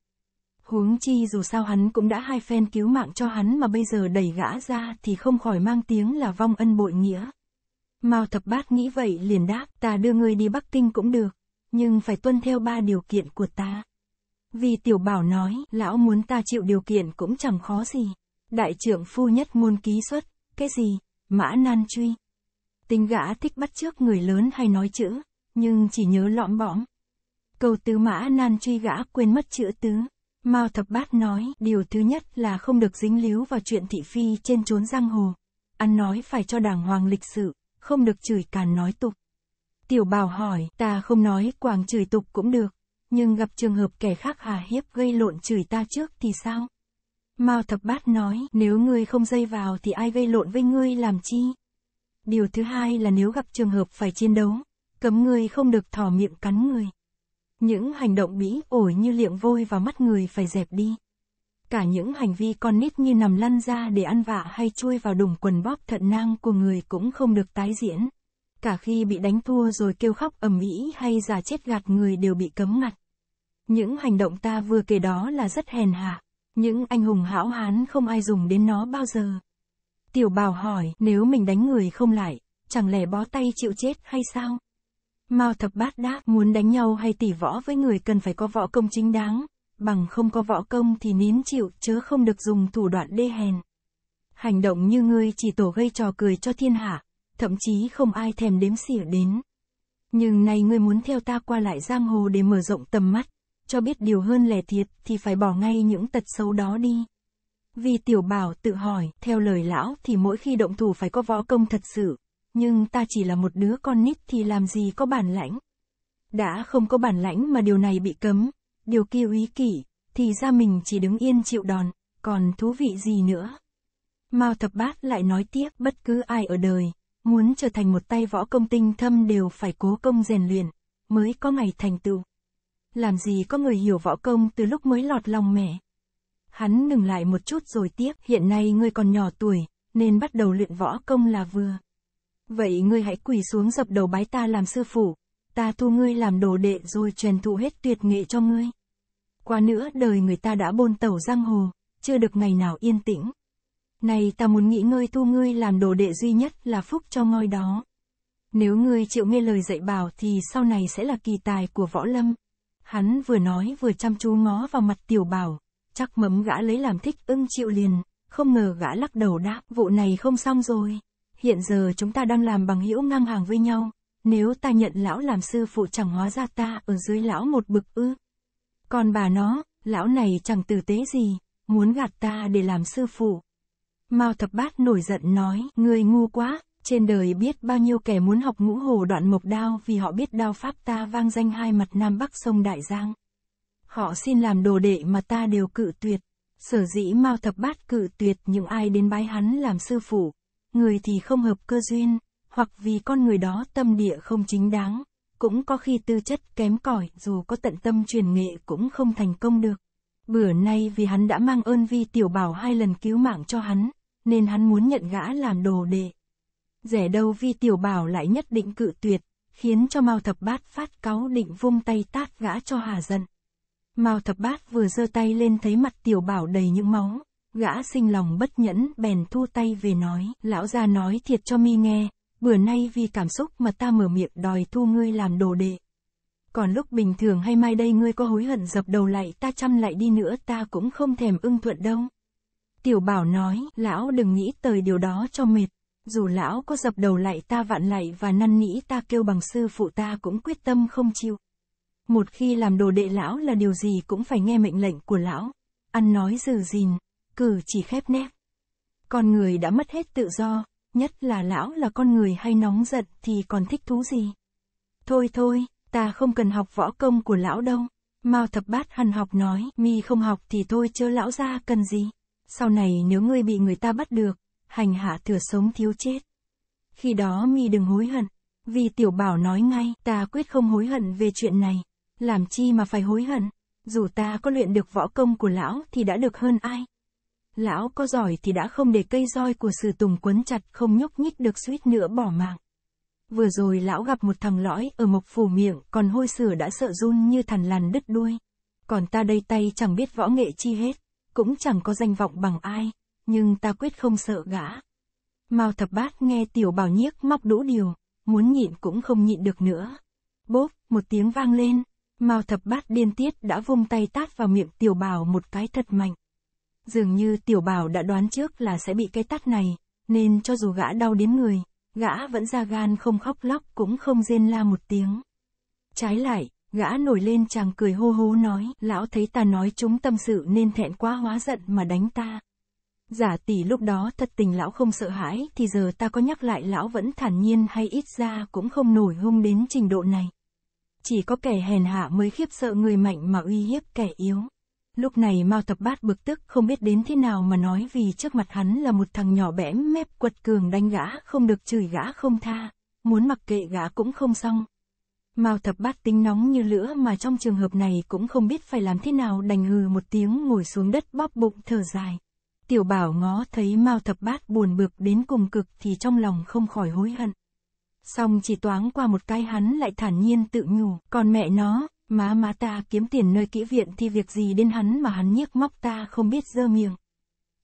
Huống chi dù sao hắn cũng đã hai phen cứu mạng cho hắn mà bây giờ đẩy gã ra thì không khỏi mang tiếng là vong ân bội nghĩa. Mao thập bát nghĩ vậy liền đáp ta đưa người đi Bắc Kinh cũng được, nhưng phải tuân theo ba điều kiện của ta. Vì tiểu bảo nói, lão muốn ta chịu điều kiện cũng chẳng khó gì. Đại trưởng phu nhất môn ký xuất, cái gì, mã nan truy. Tính gã thích bắt trước người lớn hay nói chữ, nhưng chỉ nhớ lõm bõm. Câu tứ mã nan truy gã quên mất chữ tứ. Mao Thập Bát nói, điều thứ nhất là không được dính líu vào chuyện thị phi trên chốn giang hồ. Ăn nói phải cho đàng hoàng lịch sự, không được chửi càn nói tục. Tiểu Bảo hỏi, ta không nói quàng chửi tục cũng được, nhưng gặp trường hợp kẻ khác hà hiếp gây lộn chửi ta trước thì sao? Mao Thập Bát nói, nếu ngươi không dây vào thì ai gây lộn với ngươi làm chi? Điều thứ hai là nếu gặp trường hợp phải chiến đấu, cấm ngươi không được thỏ miệng cắn người. Những hành động bĩ ổi như liệng vôi vào mắt người phải dẹp đi. Cả những hành vi con nít như nằm lăn ra để ăn vạ hay chui vào đùng quần bóp thận nang của người cũng không được tái diễn. Cả khi bị đánh thua rồi kêu khóc ầm ĩ hay giả chết gạt người đều bị cấm ngặt. Những hành động ta vừa kể đó là rất hèn hạ. Những anh hùng hảo hán không ai dùng đến nó bao giờ. Tiểu bảo hỏi, nếu mình đánh người không lại, chẳng lẽ bó tay chịu chết hay sao? Mao thập bát đáp, muốn đánh nhau hay tỉ võ với người cần phải có võ công chính đáng, bằng không có võ công thì nín chịu, chớ không được dùng thủ đoạn đê hèn. Hành động như ngươi chỉ tổ gây trò cười cho thiên hạ, thậm chí không ai thèm đếm xỉa đến. Nhưng nay ngươi muốn theo ta qua lại giang hồ để mở rộng tầm mắt, cho biết điều hơn lẻ thiệt thì phải bỏ ngay những tật xấu đó đi. Vì tiểu bảo tự hỏi, theo lời lão thì mỗi khi động thủ phải có võ công thật sự, nhưng ta chỉ là một đứa con nít thì làm gì có bản lãnh. Đã không có bản lãnh mà điều này bị cấm, điều kia úy kỷ, thì ra mình chỉ đứng yên chịu đòn, còn thú vị gì nữa. Mao thập bát lại nói tiếp bất cứ ai ở đời, Muốn trở thành một tay võ công tinh thâm đều phải cố công rèn luyện, mới có ngày thành tựu. Làm gì có người hiểu võ công từ lúc mới lọt lòng mẹ. Hắn ngừng lại một chút rồi tiếp, hiện nay ngươi còn nhỏ tuổi, nên bắt đầu luyện võ công là vừa. Vậy ngươi hãy quỳ xuống dập đầu bái ta làm sư phụ, ta thu ngươi làm đồ đệ rồi truyền thụ hết tuyệt nghệ cho ngươi. Qua nữa đời người ta đã bôn tẩu giang hồ, chưa được ngày nào yên tĩnh. Này ta muốn nghĩ ngươi tu ngươi làm đồ đệ duy nhất là phúc cho ngôi đó. Nếu ngươi chịu nghe lời dạy bảo thì sau này sẽ là kỳ tài của võ lâm. Hắn vừa nói vừa chăm chú ngó vào mặt tiểu bảo, chắc mấm gã lấy làm thích ưng chịu liền, không ngờ gã lắc đầu đáp vụ này không xong rồi. Hiện giờ chúng ta đang làm bằng hữu ngang hàng với nhau, nếu ta nhận lão làm sư phụ chẳng hóa ra ta ở dưới lão một bực ư. Còn bà nó, lão này chẳng tử tế gì, muốn gạt ta để làm sư phụ, Mao Thập Bát nổi giận nói, ngươi ngu quá, trên đời biết bao nhiêu kẻ muốn học ngũ hồ đoạn mộc đao vì họ biết đao pháp ta vang danh hai mặt Nam Bắc sông Đại Giang. Họ xin làm đồ đệ mà ta đều cự tuyệt. Sở dĩ Mao Thập Bát cự tuyệt những ai đến bái hắn làm sư phụ. Người thì không hợp cơ duyên, hoặc vì con người đó tâm địa không chính đáng. Cũng có khi tư chất kém cỏi dù có tận tâm truyền nghệ cũng không thành công được. Bữa nay vì hắn đã mang ơn vi tiểu bảo hai lần cứu mạng cho hắn, nên hắn muốn nhận gã làm đồ đệ. Rẻ đâu vi tiểu bảo lại nhất định cự tuyệt, khiến cho Mao Thập Bát phát cáu định vung tay tát gã cho hà giận. Mao Thập Bát vừa giơ tay lên thấy mặt tiểu bảo đầy những máu, gã sinh lòng bất nhẫn bèn thu tay về nói, lão gia nói thiệt cho mi nghe, bữa nay vì cảm xúc mà ta mở miệng đòi thu ngươi làm đồ đệ. Còn lúc bình thường hay mai đây ngươi có hối hận dập đầu lại ta chăm lại đi nữa ta cũng không thèm ưng thuận đâu. Tiểu bảo nói, lão đừng nghĩ tới điều đó cho mệt. Dù lão có dập đầu lại ta vạn lại và năn nỉ ta kêu bằng sư phụ ta cũng quyết tâm không chịu. Một khi làm đồ đệ lão là điều gì cũng phải nghe mệnh lệnh của lão. Ăn nói dừ dìn, cử chỉ khép nép. Con người đã mất hết tự do, nhất là lão là con người hay nóng giận thì còn thích thú gì. Thôi thôi, ta không cần học võ công của lão đâu. Mao thập bát hằn học nói, mi không học thì thôi chớ lão ra cần gì. Sau này nếu ngươi bị người ta bắt được, hành hạ thừa sống thiếu chết. Khi đó mi đừng hối hận, vì tiểu bảo nói ngay ta quyết không hối hận về chuyện này, làm chi mà phải hối hận, dù ta có luyện được võ công của lão thì đã được hơn ai. Lão có giỏi thì đã không để cây roi của sử tùng quấn chặt không nhúc nhích được suýt nữa bỏ mạng. Vừa rồi lão gặp một thằng lõi ở mộc phủ miệng, còn hôi sửa đã sợ run như thằn lằn đứt đuôi. Còn ta đây tay chẳng biết võ nghệ chi hết cũng chẳng có danh vọng bằng ai, nhưng ta quyết không sợ gã. Mao thập bát nghe tiểu bảo nhiếc móc đũ điều, muốn nhịn cũng không nhịn được nữa. Bốp, một tiếng vang lên, Mao thập bát điên tiết đã vung tay tát vào miệng tiểu bảo một cái thật mạnh. Dường như tiểu bảo đã đoán trước là sẽ bị cái tát này, nên cho dù gã đau đến người, gã vẫn ra gan không khóc lóc cũng không rên la một tiếng. Trái lại, Gã nổi lên chàng cười hô hố nói, lão thấy ta nói chúng tâm sự nên thẹn quá hóa giận mà đánh ta. Giả tỷ lúc đó thật tình lão không sợ hãi, thì giờ ta có nhắc lại lão vẫn thản nhiên hay ít ra cũng không nổi hung đến trình độ này. Chỉ có kẻ hèn hạ mới khiếp sợ người mạnh mà uy hiếp kẻ yếu. Lúc này Mao Thập Bát bực tức không biết đến thế nào mà nói vì trước mặt hắn là một thằng nhỏ bẽm mép quật cường đánh gã không được chửi gã không tha, muốn mặc kệ gã cũng không xong. Mao thập bát tính nóng như lửa mà trong trường hợp này cũng không biết phải làm thế nào đành hừ một tiếng ngồi xuống đất bóp bụng thở dài. Tiểu bảo ngó thấy Mao thập bát buồn bực đến cùng cực thì trong lòng không khỏi hối hận. Xong chỉ toáng qua một cái hắn lại thản nhiên tự nhủ, còn mẹ nó, má má ta kiếm tiền nơi kỹ viện thì việc gì đến hắn mà hắn nhiếc móc ta không biết dơ miệng.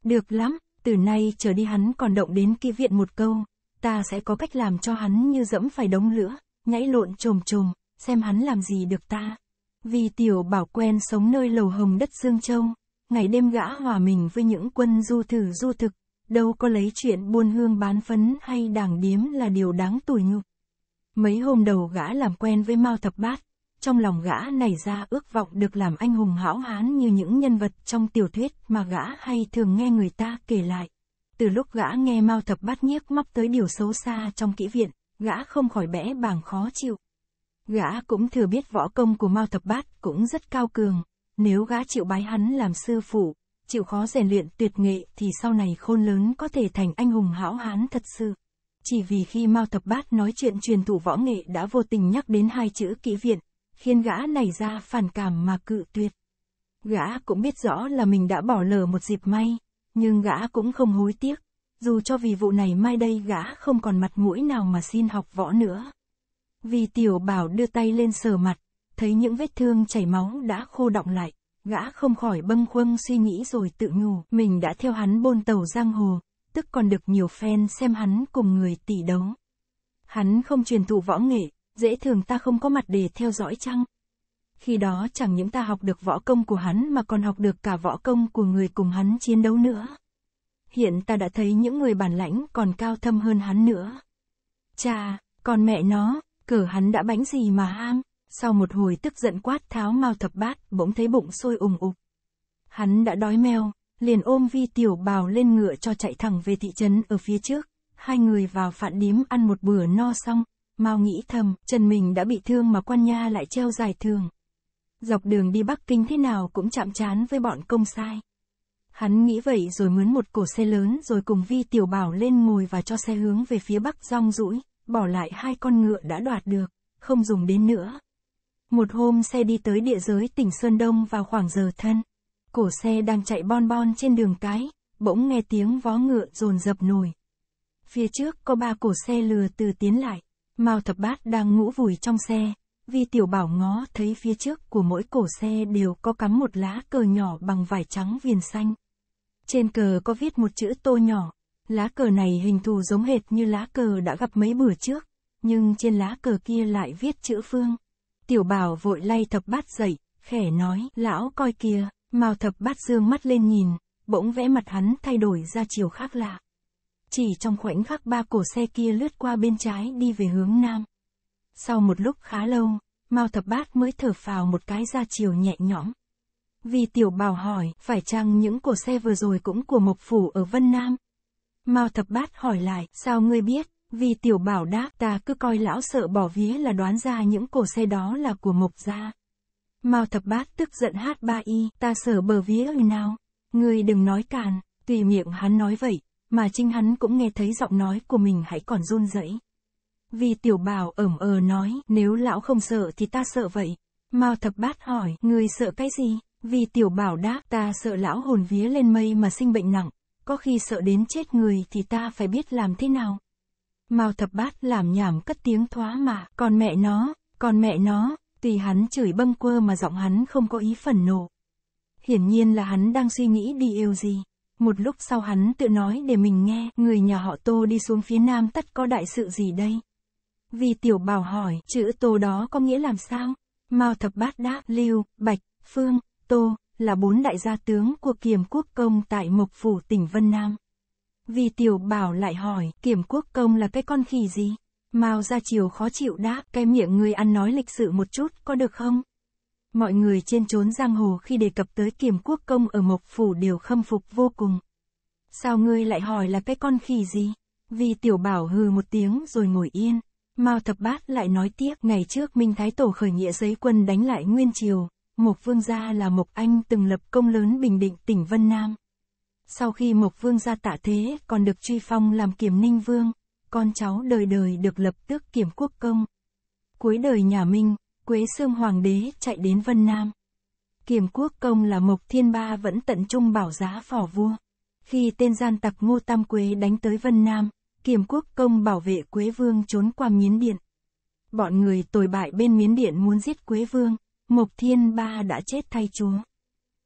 Được lắm, từ nay trở đi hắn còn động đến kỹ viện một câu, ta sẽ có cách làm cho hắn như dẫm phải đống lửa ngãy lộn trồm trồm, xem hắn làm gì được ta. Vì tiểu bảo quen sống nơi lầu hồng đất Dương Châu, ngày đêm gã hòa mình với những quân du thử du thực, đâu có lấy chuyện buôn hương bán phấn hay đảng điếm là điều đáng tủi nhục Mấy hôm đầu gã làm quen với Mao Thập Bát, trong lòng gã nảy ra ước vọng được làm anh hùng hão hán như những nhân vật trong tiểu thuyết mà gã hay thường nghe người ta kể lại. Từ lúc gã nghe Mao Thập Bát nhiếc móc tới điều xấu xa trong kỹ viện, gã không khỏi bẽ bàng khó chịu. Gã cũng thừa biết võ công của Mao Thập Bát cũng rất cao cường, nếu gã chịu bái hắn làm sư phụ, chịu khó rèn luyện tuyệt nghệ thì sau này khôn lớn có thể thành anh hùng hảo hán thật sự. Chỉ vì khi Mao Thập Bát nói chuyện truyền thụ võ nghệ đã vô tình nhắc đến hai chữ kỹ viện, khiến gã nảy ra phản cảm mà cự tuyệt. Gã cũng biết rõ là mình đã bỏ lờ một dịp may, nhưng gã cũng không hối tiếc, dù cho vì vụ này mai đây gã không còn mặt mũi nào mà xin học võ nữa. Vì tiểu bảo đưa tay lên sờ mặt, thấy những vết thương chảy máu đã khô động lại, gã không khỏi bâng khuâng suy nghĩ rồi tự nhủ, mình đã theo hắn bôn tàu giang hồ, tức còn được nhiều fan xem hắn cùng người tỷ đấu. Hắn không truyền thụ võ nghệ, dễ thường ta không có mặt để theo dõi chăng? Khi đó chẳng những ta học được võ công của hắn mà còn học được cả võ công của người cùng hắn chiến đấu nữa hiện ta đã thấy những người bản lãnh còn cao thâm hơn hắn nữa. Cha, còn mẹ nó, cờ hắn đã bánh gì mà ham, sau một hồi tức giận quát tháo mau thập bát, bỗng thấy bụng sôi ủng ục. Hắn đã đói meo, liền ôm vi tiểu bào lên ngựa cho chạy thẳng về thị trấn ở phía trước, hai người vào phạn điếm ăn một bữa no xong, mau nghĩ thầm, chân mình đã bị thương mà quan nha lại treo dài thường. Dọc đường đi Bắc Kinh thế nào cũng chạm chán với bọn công sai. Hắn nghĩ vậy rồi mướn một cổ xe lớn rồi cùng Vi Tiểu Bảo lên ngồi và cho xe hướng về phía bắc rong rũi, bỏ lại hai con ngựa đã đoạt được, không dùng đến nữa. Một hôm xe đi tới địa giới tỉnh Sơn Đông vào khoảng giờ thân. Cổ xe đang chạy bon bon trên đường cái, bỗng nghe tiếng vó ngựa dồn dập nổi. Phía trước có ba cổ xe lừa từ tiến lại, Mao Thập Bát đang ngũ vùi trong xe, Vi Tiểu Bảo ngó thấy phía trước của mỗi cổ xe đều có cắm một lá cờ nhỏ bằng vải trắng viền xanh. Trên cờ có viết một chữ tô nhỏ. Lá cờ này hình thù giống hệt như lá cờ đã gặp mấy bữa trước, nhưng trên lá cờ kia lại viết chữ phương. Tiểu bảo vội lay thập bát dậy, khẻ nói, lão coi kia mao thập bát dương mắt lên nhìn, bỗng vẽ mặt hắn thay đổi ra chiều khác lạ. Chỉ trong khoảnh khắc ba cổ xe kia lướt qua bên trái đi về hướng nam. Sau một lúc khá lâu, Mao Thập Bát mới thở phào một cái ra chiều nhẹ nhõm. Vì tiểu bảo hỏi, phải chăng những cổ xe vừa rồi cũng của Mộc Phủ ở Vân Nam? Mao thập bát hỏi lại, sao ngươi biết? Vì tiểu bảo đáp, ta cứ coi lão sợ bỏ vía là đoán ra những cổ xe đó là của Mộc gia. Mao thập bát tức giận hát ba y, ta sợ bờ vía ơi nào. Ngươi đừng nói càn, tùy miệng hắn nói vậy, mà chính hắn cũng nghe thấy giọng nói của mình hãy còn run rẩy. Vì tiểu bảo ẩm ờ nói, nếu lão không sợ thì ta sợ vậy. Mao thập bát hỏi, ngươi sợ cái gì? Vì tiểu bảo đã, ta sợ lão hồn vía lên mây mà sinh bệnh nặng, có khi sợ đến chết người thì ta phải biết làm thế nào. Mao thập bát làm nhảm cất tiếng thoá mà, còn mẹ nó, còn mẹ nó, tùy hắn chửi bâng quơ mà giọng hắn không có ý phần nộ. Hiển nhiên là hắn đang suy nghĩ đi yêu gì. Một lúc sau hắn tự nói để mình nghe, người nhà họ Tô đi xuống phía Nam tất có đại sự gì đây? Vì tiểu bảo hỏi, chữ Tô đó có nghĩa làm sao? Mao thập bát đáp, lưu, bạch, phương, Tô, là bốn đại gia tướng của Kiểm Quốc Công tại Mộc Phủ tỉnh Vân Nam. Vì Tiểu Bảo lại hỏi, Kiểm Quốc Công là cái con khỉ gì? Mao ra chiều khó chịu đáp, cái miệng người ăn nói lịch sự một chút, có được không? Mọi người trên trốn giang hồ khi đề cập tới Kiểm Quốc Công ở Mộc Phủ đều khâm phục vô cùng. Sao ngươi lại hỏi là cái con khỉ gì? Vì Tiểu Bảo hừ một tiếng rồi ngồi yên. Mao Thập Bát lại nói tiếp, ngày trước Minh Thái Tổ khởi nghĩa giấy quân đánh lại Nguyên Triều, Mộc Vương gia là Mộc Anh từng lập công lớn Bình Định tỉnh Vân Nam. Sau khi Mộc Vương gia tạ thế còn được truy phong làm kiểm ninh vương, con cháu đời đời được lập tước kiểm quốc công. Cuối đời nhà Minh, Quế Sương Hoàng đế chạy đến Vân Nam. Kiểm quốc công là Mộc Thiên Ba vẫn tận trung bảo giá phò vua. Khi tên gian tặc Ngô Tam Quế đánh tới Vân Nam, Kiểm quốc công bảo vệ Quế Vương trốn qua Miến Điện. Bọn người tồi bại bên Miến Điện muốn giết Quế Vương, Mộc Thiên Ba đã chết thay chúa.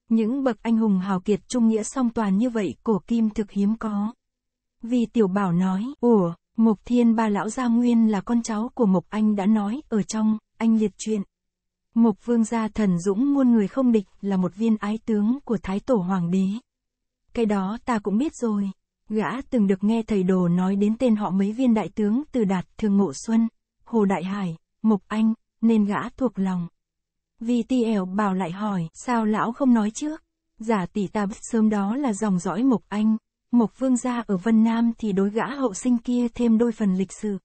Những bậc anh hùng hào kiệt trung nghĩa song toàn như vậy cổ kim thực hiếm có. Vì tiểu bảo nói, ủa, Mộc Thiên Ba lão gia nguyên là con cháu của Mộc Anh đã nói, ở trong, anh liệt chuyện. Mộc vương gia thần dũng muôn người không địch là một viên ái tướng của Thái Tổ Hoàng đế. Cái đó ta cũng biết rồi. Gã từng được nghe thầy đồ nói đến tên họ mấy viên đại tướng từ Đạt Thường Ngộ Xuân, Hồ Đại Hải, Mộc Anh, nên gã thuộc lòng. Vì ẻo bảo lại hỏi, sao lão không nói trước? Giả tỷ ta biết sớm đó là dòng dõi Mộc Anh, Mộc Vương gia ở Vân Nam thì đối gã hậu sinh kia thêm đôi phần lịch sử.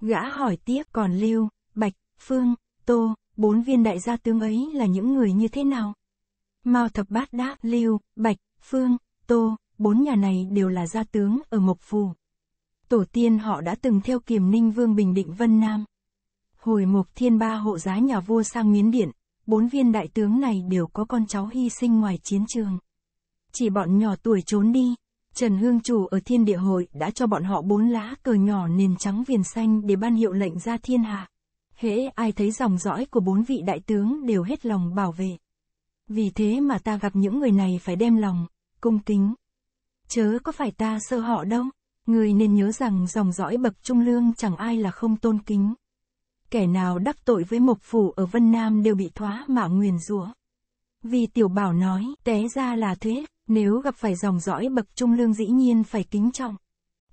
Gã hỏi tiếp còn Lưu, Bạch, Phương, Tô, bốn viên đại gia tướng ấy là những người như thế nào? Mao Thập Bát đáp, Lưu, Bạch, Phương, Tô, bốn nhà này đều là gia tướng ở Mộc Phù. Tổ tiên họ đã từng theo kiềm ninh vương Bình Định Vân Nam. Hồi mục thiên ba hộ giá nhà vua sang miến điện, bốn viên đại tướng này đều có con cháu hy sinh ngoài chiến trường. Chỉ bọn nhỏ tuổi trốn đi, Trần Hương Chủ ở thiên địa hội đã cho bọn họ bốn lá cờ nhỏ nền trắng viền xanh để ban hiệu lệnh ra thiên hạ. Hễ ai thấy dòng dõi của bốn vị đại tướng đều hết lòng bảo vệ. Vì thế mà ta gặp những người này phải đem lòng, cung kính. Chớ có phải ta sợ họ đâu, người nên nhớ rằng dòng dõi bậc trung lương chẳng ai là không tôn kính kẻ nào đắc tội với mục phủ ở Vân Nam đều bị thoá mạ nguyền rủa. Vì tiểu bảo nói, té ra là thuế. nếu gặp phải dòng dõi bậc trung lương dĩ nhiên phải kính trọng.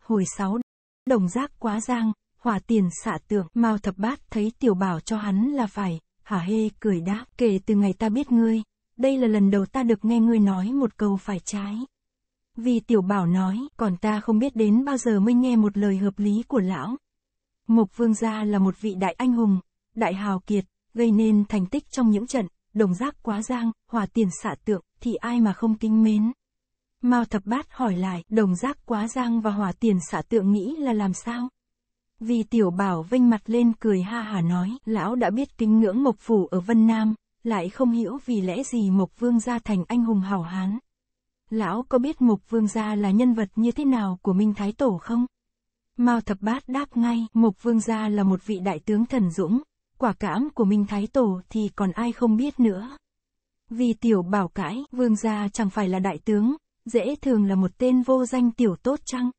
Hồi sáu đồng giác quá giang, hỏa tiền xạ tượng, Mao thập bát thấy tiểu bảo cho hắn là phải, hả hê cười đáp, kể từ ngày ta biết ngươi, đây là lần đầu ta được nghe ngươi nói một câu phải trái. Vì tiểu bảo nói, còn ta không biết đến bao giờ mới nghe một lời hợp lý của lão, Mục Vương Gia là một vị đại anh hùng, đại hào kiệt, gây nên thành tích trong những trận, đồng giác quá giang, hòa tiền xạ tượng, thì ai mà không kính mến. Mao Thập Bát hỏi lại, đồng giác quá giang và hòa tiền xạ tượng nghĩ là làm sao? Vì tiểu bảo vênh mặt lên cười ha hà nói, lão đã biết kính ngưỡng mộc phủ ở Vân Nam, lại không hiểu vì lẽ gì mộc vương gia thành anh hùng hào hán. Lão có biết mộc vương gia là nhân vật như thế nào của Minh Thái Tổ không? Mao Thập Bát đáp ngay, Mục Vương Gia là một vị đại tướng thần dũng, quả cảm của Minh Thái Tổ thì còn ai không biết nữa. Vì tiểu bảo cãi, Vương Gia chẳng phải là đại tướng, dễ thường là một tên vô danh tiểu tốt chăng?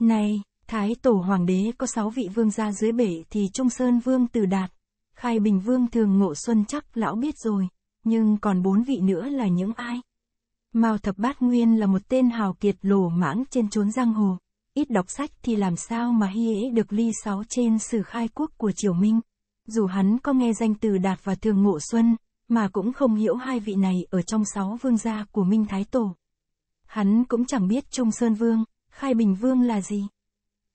Này, Thái Tổ Hoàng đế có sáu vị vương gia dưới bể thì Trung Sơn Vương Từ Đạt, Khai Bình Vương Thường Ngộ Xuân chắc lão biết rồi, nhưng còn bốn vị nữa là những ai? Mao Thập Bát Nguyên là một tên hào kiệt lổ mãng trên chốn giang hồ, ít đọc sách thì làm sao mà Hy Ế được ly sáu trên sử khai quốc của Triều Minh. Dù hắn có nghe danh từ Đạt và Thường Ngộ Xuân, mà cũng không hiểu hai vị này ở trong sáu vương gia của Minh Thái Tổ. Hắn cũng chẳng biết Trung Sơn Vương, Khai Bình Vương là gì.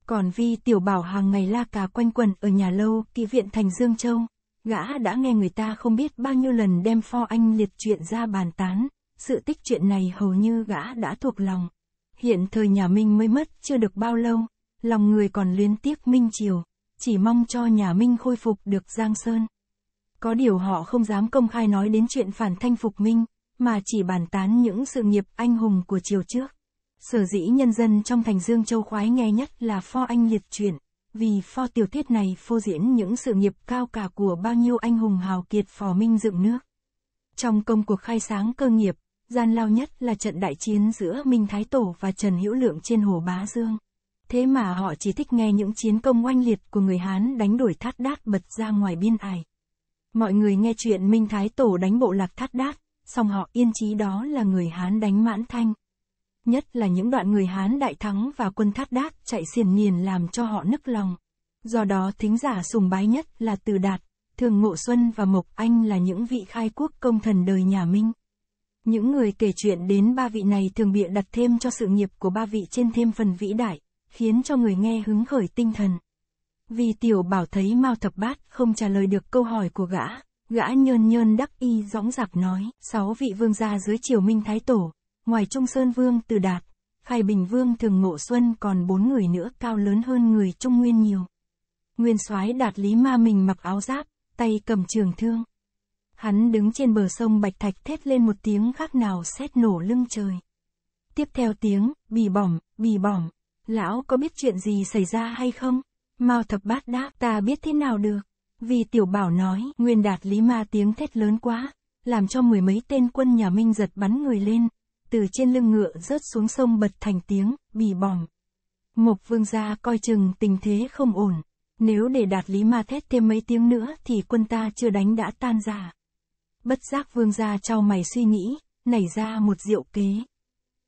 Còn Vi Tiểu Bảo hàng ngày la cà quanh quần ở nhà lâu kỵ viện thành Dương Châu, gã đã nghe người ta không biết bao nhiêu lần đem pho anh liệt chuyện ra bàn tán, sự tích chuyện này hầu như gã đã thuộc lòng. Hiện thời nhà Minh mới mất chưa được bao lâu, lòng người còn luyến tiếc Minh Triều, chỉ mong cho nhà Minh khôi phục được Giang Sơn. Có điều họ không dám công khai nói đến chuyện phản thanh phục Minh, mà chỉ bàn tán những sự nghiệp anh hùng của Triều trước. Sở dĩ nhân dân trong thành Dương Châu khoái nghe nhất là pho anh liệt truyện, vì pho tiểu thuyết này phô diễn những sự nghiệp cao cả của bao nhiêu anh hùng hào kiệt phò minh dựng nước. Trong công cuộc khai sáng cơ nghiệp, gian lao nhất là trận đại chiến giữa Minh Thái Tổ và Trần Hữu Lượng trên hồ Bá Dương. Thế mà họ chỉ thích nghe những chiến công oanh liệt của người Hán đánh đuổi thát đát bật ra ngoài biên ải. Mọi người nghe chuyện Minh Thái Tổ đánh bộ lạc thát đát, song họ yên chí đó là người Hán đánh mãn thanh. Nhất là những đoạn người Hán đại thắng và quân thát đát chạy xiền niền làm cho họ nức lòng. Do đó thính giả sùng bái nhất là Từ Đạt, Thường Ngộ Xuân và Mộc Anh là những vị khai quốc công thần đời nhà Minh. Những người kể chuyện đến ba vị này thường bịa đặt thêm cho sự nghiệp của ba vị trên thêm phần vĩ đại, khiến cho người nghe hứng khởi tinh thần. Vì tiểu bảo thấy Mao Thập Bát không trả lời được câu hỏi của gã, gã nhơn nhơn đắc y dõng dạc nói, sáu vị vương gia dưới triều Minh Thái Tổ, ngoài Trung Sơn Vương Từ Đạt, Khai Bình Vương Thường Ngộ Xuân còn bốn người nữa cao lớn hơn người Trung Nguyên nhiều. Nguyên soái đạt lý ma mình mặc áo giáp, tay cầm trường thương, Hắn đứng trên bờ sông Bạch Thạch thét lên một tiếng khác nào xét nổ lưng trời. Tiếp theo tiếng, bì bỏm, bì bỏm. Lão có biết chuyện gì xảy ra hay không? Mao thập bát đáp, ta biết thế nào được. Vì tiểu bảo nói, nguyên đạt lý ma tiếng thét lớn quá, làm cho mười mấy tên quân nhà Minh giật bắn người lên, từ trên lưng ngựa rớt xuống sông bật thành tiếng, bì bỏm. Mộc vương gia coi chừng tình thế không ổn, nếu để đạt lý ma thét thêm mấy tiếng nữa thì quân ta chưa đánh đã tan ra bất giác vương gia trao mày suy nghĩ, nảy ra một diệu kế.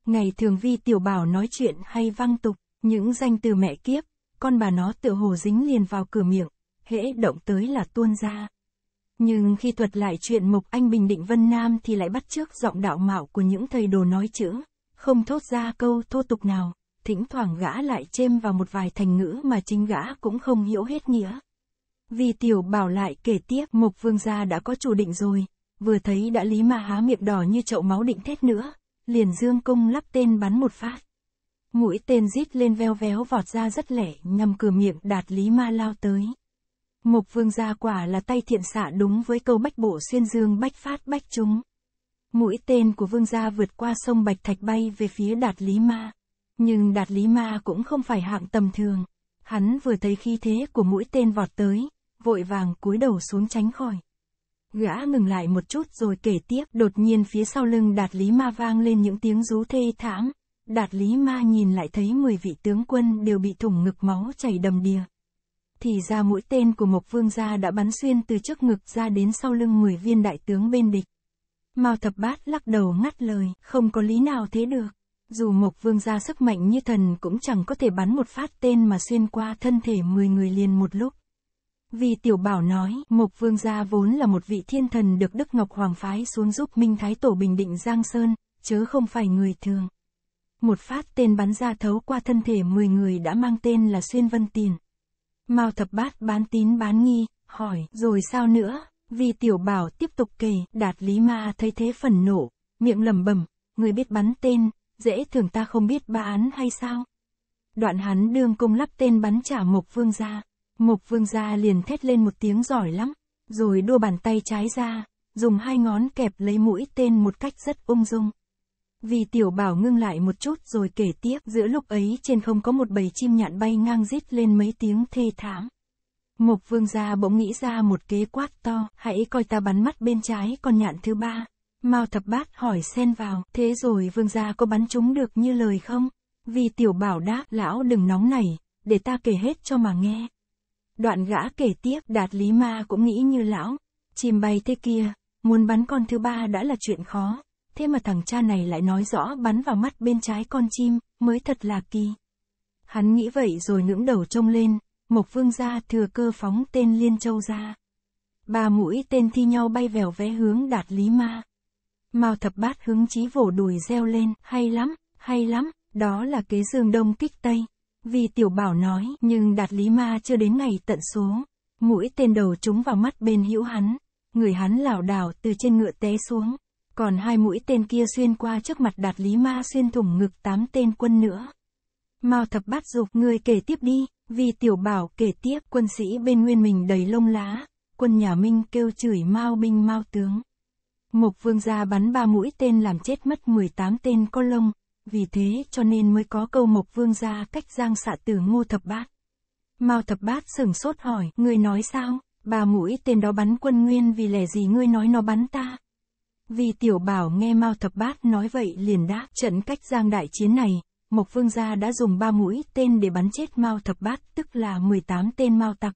Ngày thường vi tiểu bảo nói chuyện hay văng tục, những danh từ mẹ kiếp, con bà nó tựa hồ dính liền vào cửa miệng, hễ động tới là tuôn ra. Nhưng khi thuật lại chuyện mục Anh Bình Định Vân Nam thì lại bắt chước giọng đạo mạo của những thầy đồ nói chữ, không thốt ra câu thô tục nào, thỉnh thoảng gã lại chêm vào một vài thành ngữ mà chính gã cũng không hiểu hết nghĩa. Vì tiểu bảo lại kể tiếp mục Vương gia đã có chủ định rồi, vừa thấy đã Lý Ma há miệng đỏ như chậu máu định thét nữa, liền dương cung lắp tên bắn một phát. Mũi tên rít lên veo véo vọt ra rất lẻ, nhằm cửa miệng đạt Lý Ma lao tới. Mục vương gia quả là tay thiện xạ đúng với câu bách bộ xuyên dương bách phát bách trúng. Mũi tên của vương gia vượt qua sông Bạch Thạch bay về phía Đạt Lý Ma. Nhưng Đạt Lý Ma cũng không phải hạng tầm thường. Hắn vừa thấy khi thế của mũi tên vọt tới, vội vàng cúi đầu xuống tránh khỏi. Gã ngừng lại một chút rồi kể tiếp, đột nhiên phía sau lưng Đạt Lý Ma vang lên những tiếng rú thê thảm. Đạt Lý Ma nhìn lại thấy 10 vị tướng quân đều bị thủng ngực máu chảy đầm đìa. Thì ra mũi tên của Mộc Vương gia đã bắn xuyên từ trước ngực ra đến sau lưng 10 viên đại tướng bên địch. Mao Thập Bát lắc đầu ngắt lời, không có lý nào thế được. Dù Mộc Vương gia sức mạnh như thần cũng chẳng có thể bắn một phát tên mà xuyên qua thân thể 10 người liền một lúc. Vì tiểu bảo nói, Mộc Vương gia vốn là một vị thiên thần được Đức Ngọc Hoàng phái xuống giúp Minh Thái Tổ bình định Giang Sơn, chớ không phải người thường. Một phát tên bắn ra thấu qua thân thể 10 người đã mang tên là Xuyên Vân Tiền. Mao thập bát bán tín bán nghi, hỏi, rồi sao nữa? Vì tiểu bảo tiếp tục kể, đạt lý ma thấy thế phần nộ, miệng lẩm bẩm, người biết bắn tên, dễ thường ta không biết ba án hay sao? Đoạn hắn đương cung lắp tên bắn trả mộc vương ra. Mục vương gia liền thét lên một tiếng giỏi lắm, rồi đua bàn tay trái ra, dùng hai ngón kẹp lấy mũi tên một cách rất ung dung. Vì tiểu bảo ngưng lại một chút rồi kể tiếp giữa lúc ấy trên không có một bầy chim nhạn bay ngang rít lên mấy tiếng thê thảm. Mục vương gia bỗng nghĩ ra một kế quát to, hãy coi ta bắn mắt bên trái con nhạn thứ ba. Mao thập bát hỏi xen vào, thế rồi vương gia có bắn chúng được như lời không? Vì tiểu bảo đáp, lão đừng nóng này, để ta kể hết cho mà nghe. Đoạn gã kể tiếp đạt lý ma cũng nghĩ như lão, chim bay thế kia, muốn bắn con thứ ba đã là chuyện khó, thế mà thằng cha này lại nói rõ bắn vào mắt bên trái con chim, mới thật là kỳ. Hắn nghĩ vậy rồi ngưỡng đầu trông lên, Mộc Vương gia thừa cơ phóng tên Liên Châu ra. Ba mũi tên thi nhau bay vèo vé hướng đạt lý ma. Mao thập bát hướng chí vổ đùi reo lên, hay lắm, hay lắm, đó là kế dương đông kích tây. Vì tiểu bảo nói, nhưng đạt lý ma chưa đến ngày tận số. Mũi tên đầu trúng vào mắt bên hữu hắn. Người hắn lảo đảo từ trên ngựa té xuống. Còn hai mũi tên kia xuyên qua trước mặt đạt lý ma xuyên thủng ngực tám tên quân nữa. Mao thập bát dục người kể tiếp đi, vì tiểu bảo kể tiếp quân sĩ bên nguyên mình đầy lông lá. Quân nhà Minh kêu chửi Mao binh Mao tướng. Mộc vương gia bắn ba mũi tên làm chết mất 18 tên có lông, vì thế cho nên mới có câu Mộc Vương gia cách giang xạ từ Ngô Thập Bát. Mao Thập Bát sửng sốt hỏi, ngươi nói sao, bà mũi tên đó bắn quân nguyên vì lẽ gì ngươi nói nó bắn ta. Vì tiểu bảo nghe Mao Thập Bát nói vậy liền đáp trận cách giang đại chiến này, Mộc Vương gia đã dùng ba mũi tên để bắn chết Mao Thập Bát, tức là 18 tên Mao Tặc.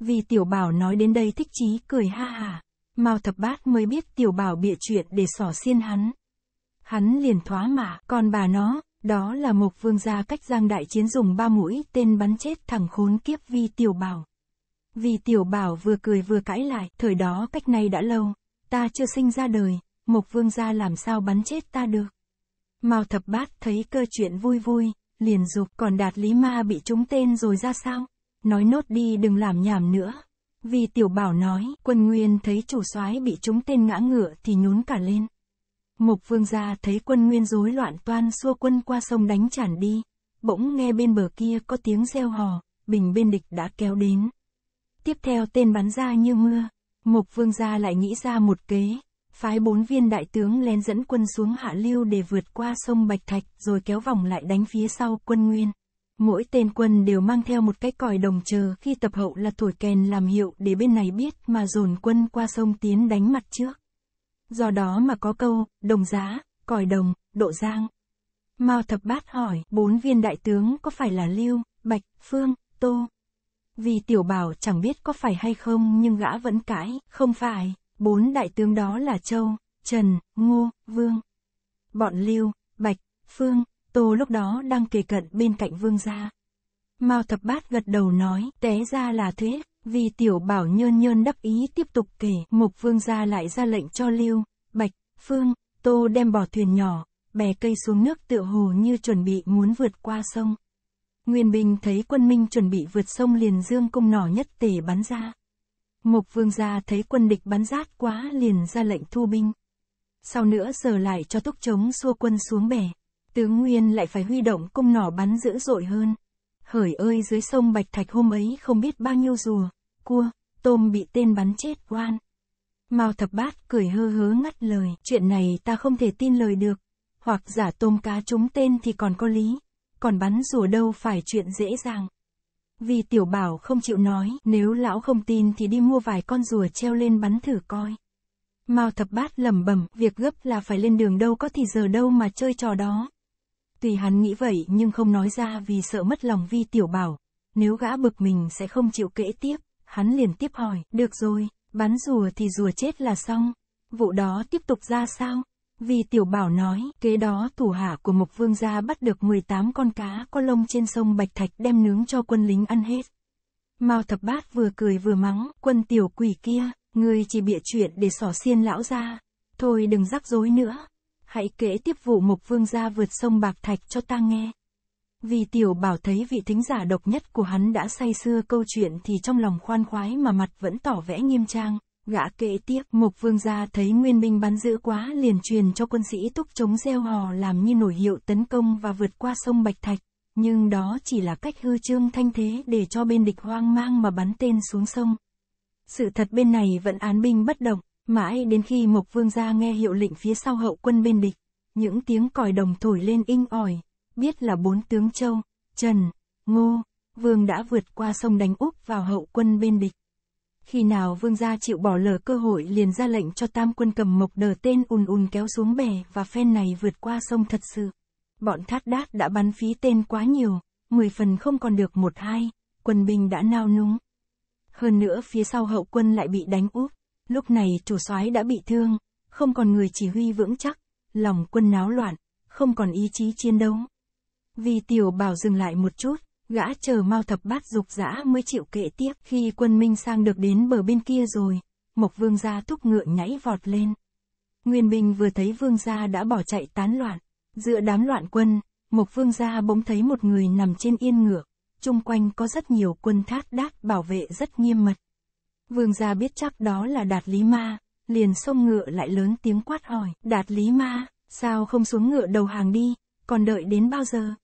Vì tiểu bảo nói đến đây thích chí cười ha hà. Mao Thập Bát mới biết tiểu bảo bịa chuyện để xỏ xiên hắn hắn liền thoá mạ, còn bà nó, đó là mục Vương gia cách Giang Đại Chiến dùng ba mũi tên bắn chết thằng khốn kiếp Vi Tiểu Bảo. Vi Tiểu Bảo vừa cười vừa cãi lại, thời đó cách này đã lâu, ta chưa sinh ra đời, mục Vương gia làm sao bắn chết ta được. Mao thập bát thấy cơ chuyện vui vui, liền dục còn đạt lý ma bị trúng tên rồi ra sao? Nói nốt đi đừng làm nhảm nữa. Vì tiểu bảo nói, quân nguyên thấy chủ soái bị trúng tên ngã ngựa thì nhún cả lên. Mục vương gia thấy quân nguyên rối loạn toan xua quân qua sông đánh chản đi. Bỗng nghe bên bờ kia có tiếng reo hò, bình bên địch đã kéo đến. Tiếp theo tên bắn ra như mưa. Mục vương gia lại nghĩ ra một kế. Phái bốn viên đại tướng lén dẫn quân xuống hạ lưu để vượt qua sông Bạch Thạch rồi kéo vòng lại đánh phía sau quân nguyên. Mỗi tên quân đều mang theo một cái còi đồng chờ khi tập hậu là thổi kèn làm hiệu để bên này biết mà dồn quân qua sông tiến đánh mặt trước. Do đó mà có câu, đồng giá, còi đồng, độ giang. Mao Thập Bát hỏi, bốn viên đại tướng có phải là Lưu, Bạch, Phương, Tô? Vì tiểu bảo chẳng biết có phải hay không nhưng gã vẫn cãi, không phải, bốn đại tướng đó là Châu, Trần, Ngô, Vương. Bọn Lưu, Bạch, Phương, Tô lúc đó đang kề cận bên cạnh Vương gia. Mao Thập Bát gật đầu nói, té ra là thuyết vì tiểu bảo nhơn nhơn đắc ý tiếp tục kể, mục vương gia lại ra lệnh cho lưu, bạch, phương, tô đem bỏ thuyền nhỏ, bè cây xuống nước tựa hồ như chuẩn bị muốn vượt qua sông. Nguyên Bình thấy quân Minh chuẩn bị vượt sông liền dương cung nỏ nhất tề bắn ra. Mục vương gia thấy quân địch bắn rát quá liền ra lệnh thu binh. Sau nữa giờ lại cho túc chống xua quân xuống bè. Tướng Nguyên lại phải huy động cung nỏ bắn dữ dội hơn. Hởi ơi dưới sông Bạch Thạch hôm ấy không biết bao nhiêu rùa, cua, tôm bị tên bắn chết quan. Mao thập bát cười hơ hớ ngắt lời, chuyện này ta không thể tin lời được, hoặc giả tôm cá trúng tên thì còn có lý, còn bắn rùa đâu phải chuyện dễ dàng. Vì tiểu bảo không chịu nói, nếu lão không tin thì đi mua vài con rùa treo lên bắn thử coi. Mao thập bát lẩm bẩm, việc gấp là phải lên đường đâu có thì giờ đâu mà chơi trò đó. Tùy hắn nghĩ vậy nhưng không nói ra vì sợ mất lòng vi tiểu bảo, nếu gã bực mình sẽ không chịu kể tiếp hắn liền tiếp hỏi, được rồi, bắn rùa thì rùa chết là xong. Vụ đó tiếp tục ra sao? Vì tiểu bảo nói, kế đó thủ hạ của Mộc Vương gia bắt được 18 con cá có lông trên sông Bạch Thạch đem nướng cho quân lính ăn hết. Mao thập bát vừa cười vừa mắng, quân tiểu quỷ kia, ngươi chỉ bịa chuyện để xỏ xiên lão ra. Thôi đừng rắc rối nữa. Hãy kể tiếp vụ Mộc Vương gia vượt sông Bạc Thạch cho ta nghe. Vì tiểu bảo thấy vị thính giả độc nhất của hắn đã say xưa câu chuyện thì trong lòng khoan khoái mà mặt vẫn tỏ vẽ nghiêm trang. Gã kệ tiếp, mục Vương gia thấy Nguyên Minh bắn dữ quá liền truyền cho quân sĩ túc chống gieo hò làm như nổi hiệu tấn công và vượt qua sông Bạch Thạch. Nhưng đó chỉ là cách hư trương thanh thế để cho bên địch hoang mang mà bắn tên xuống sông. Sự thật bên này vẫn án binh bất động, mãi đến khi mục Vương gia nghe hiệu lệnh phía sau hậu quân bên địch. Những tiếng còi đồng thổi lên inh ỏi, biết là bốn tướng Châu, Trần, Ngô, Vương đã vượt qua sông đánh úp vào hậu quân bên địch. Khi nào Vương gia chịu bỏ lỡ cơ hội liền ra lệnh cho tam quân cầm mộc đờ tên ùn ùn kéo xuống bè và phen này vượt qua sông thật sự. Bọn thát đát đã bắn phí tên quá nhiều, mười phần không còn được một hai, quân binh đã nao núng. Hơn nữa phía sau hậu quân lại bị đánh úp, lúc này chủ soái đã bị thương, không còn người chỉ huy vững chắc, lòng quân náo loạn, không còn ý chí chiến đấu. Vì tiểu bảo dừng lại một chút, gã chờ mau thập bát dục dã mới chịu kệ tiếp. Khi quân Minh Sang được đến bờ bên kia rồi, Mộc Vương Gia thúc ngựa nhảy vọt lên. Nguyên binh vừa thấy Vương Gia đã bỏ chạy tán loạn. Giữa đám loạn quân, Mộc Vương Gia bỗng thấy một người nằm trên yên ngựa. Trung quanh có rất nhiều quân thát đát bảo vệ rất nghiêm mật. Vương Gia biết chắc đó là Đạt Lý Ma, liền xông ngựa lại lớn tiếng quát hỏi. Đạt Lý Ma, sao không xuống ngựa đầu hàng đi, còn đợi đến bao giờ?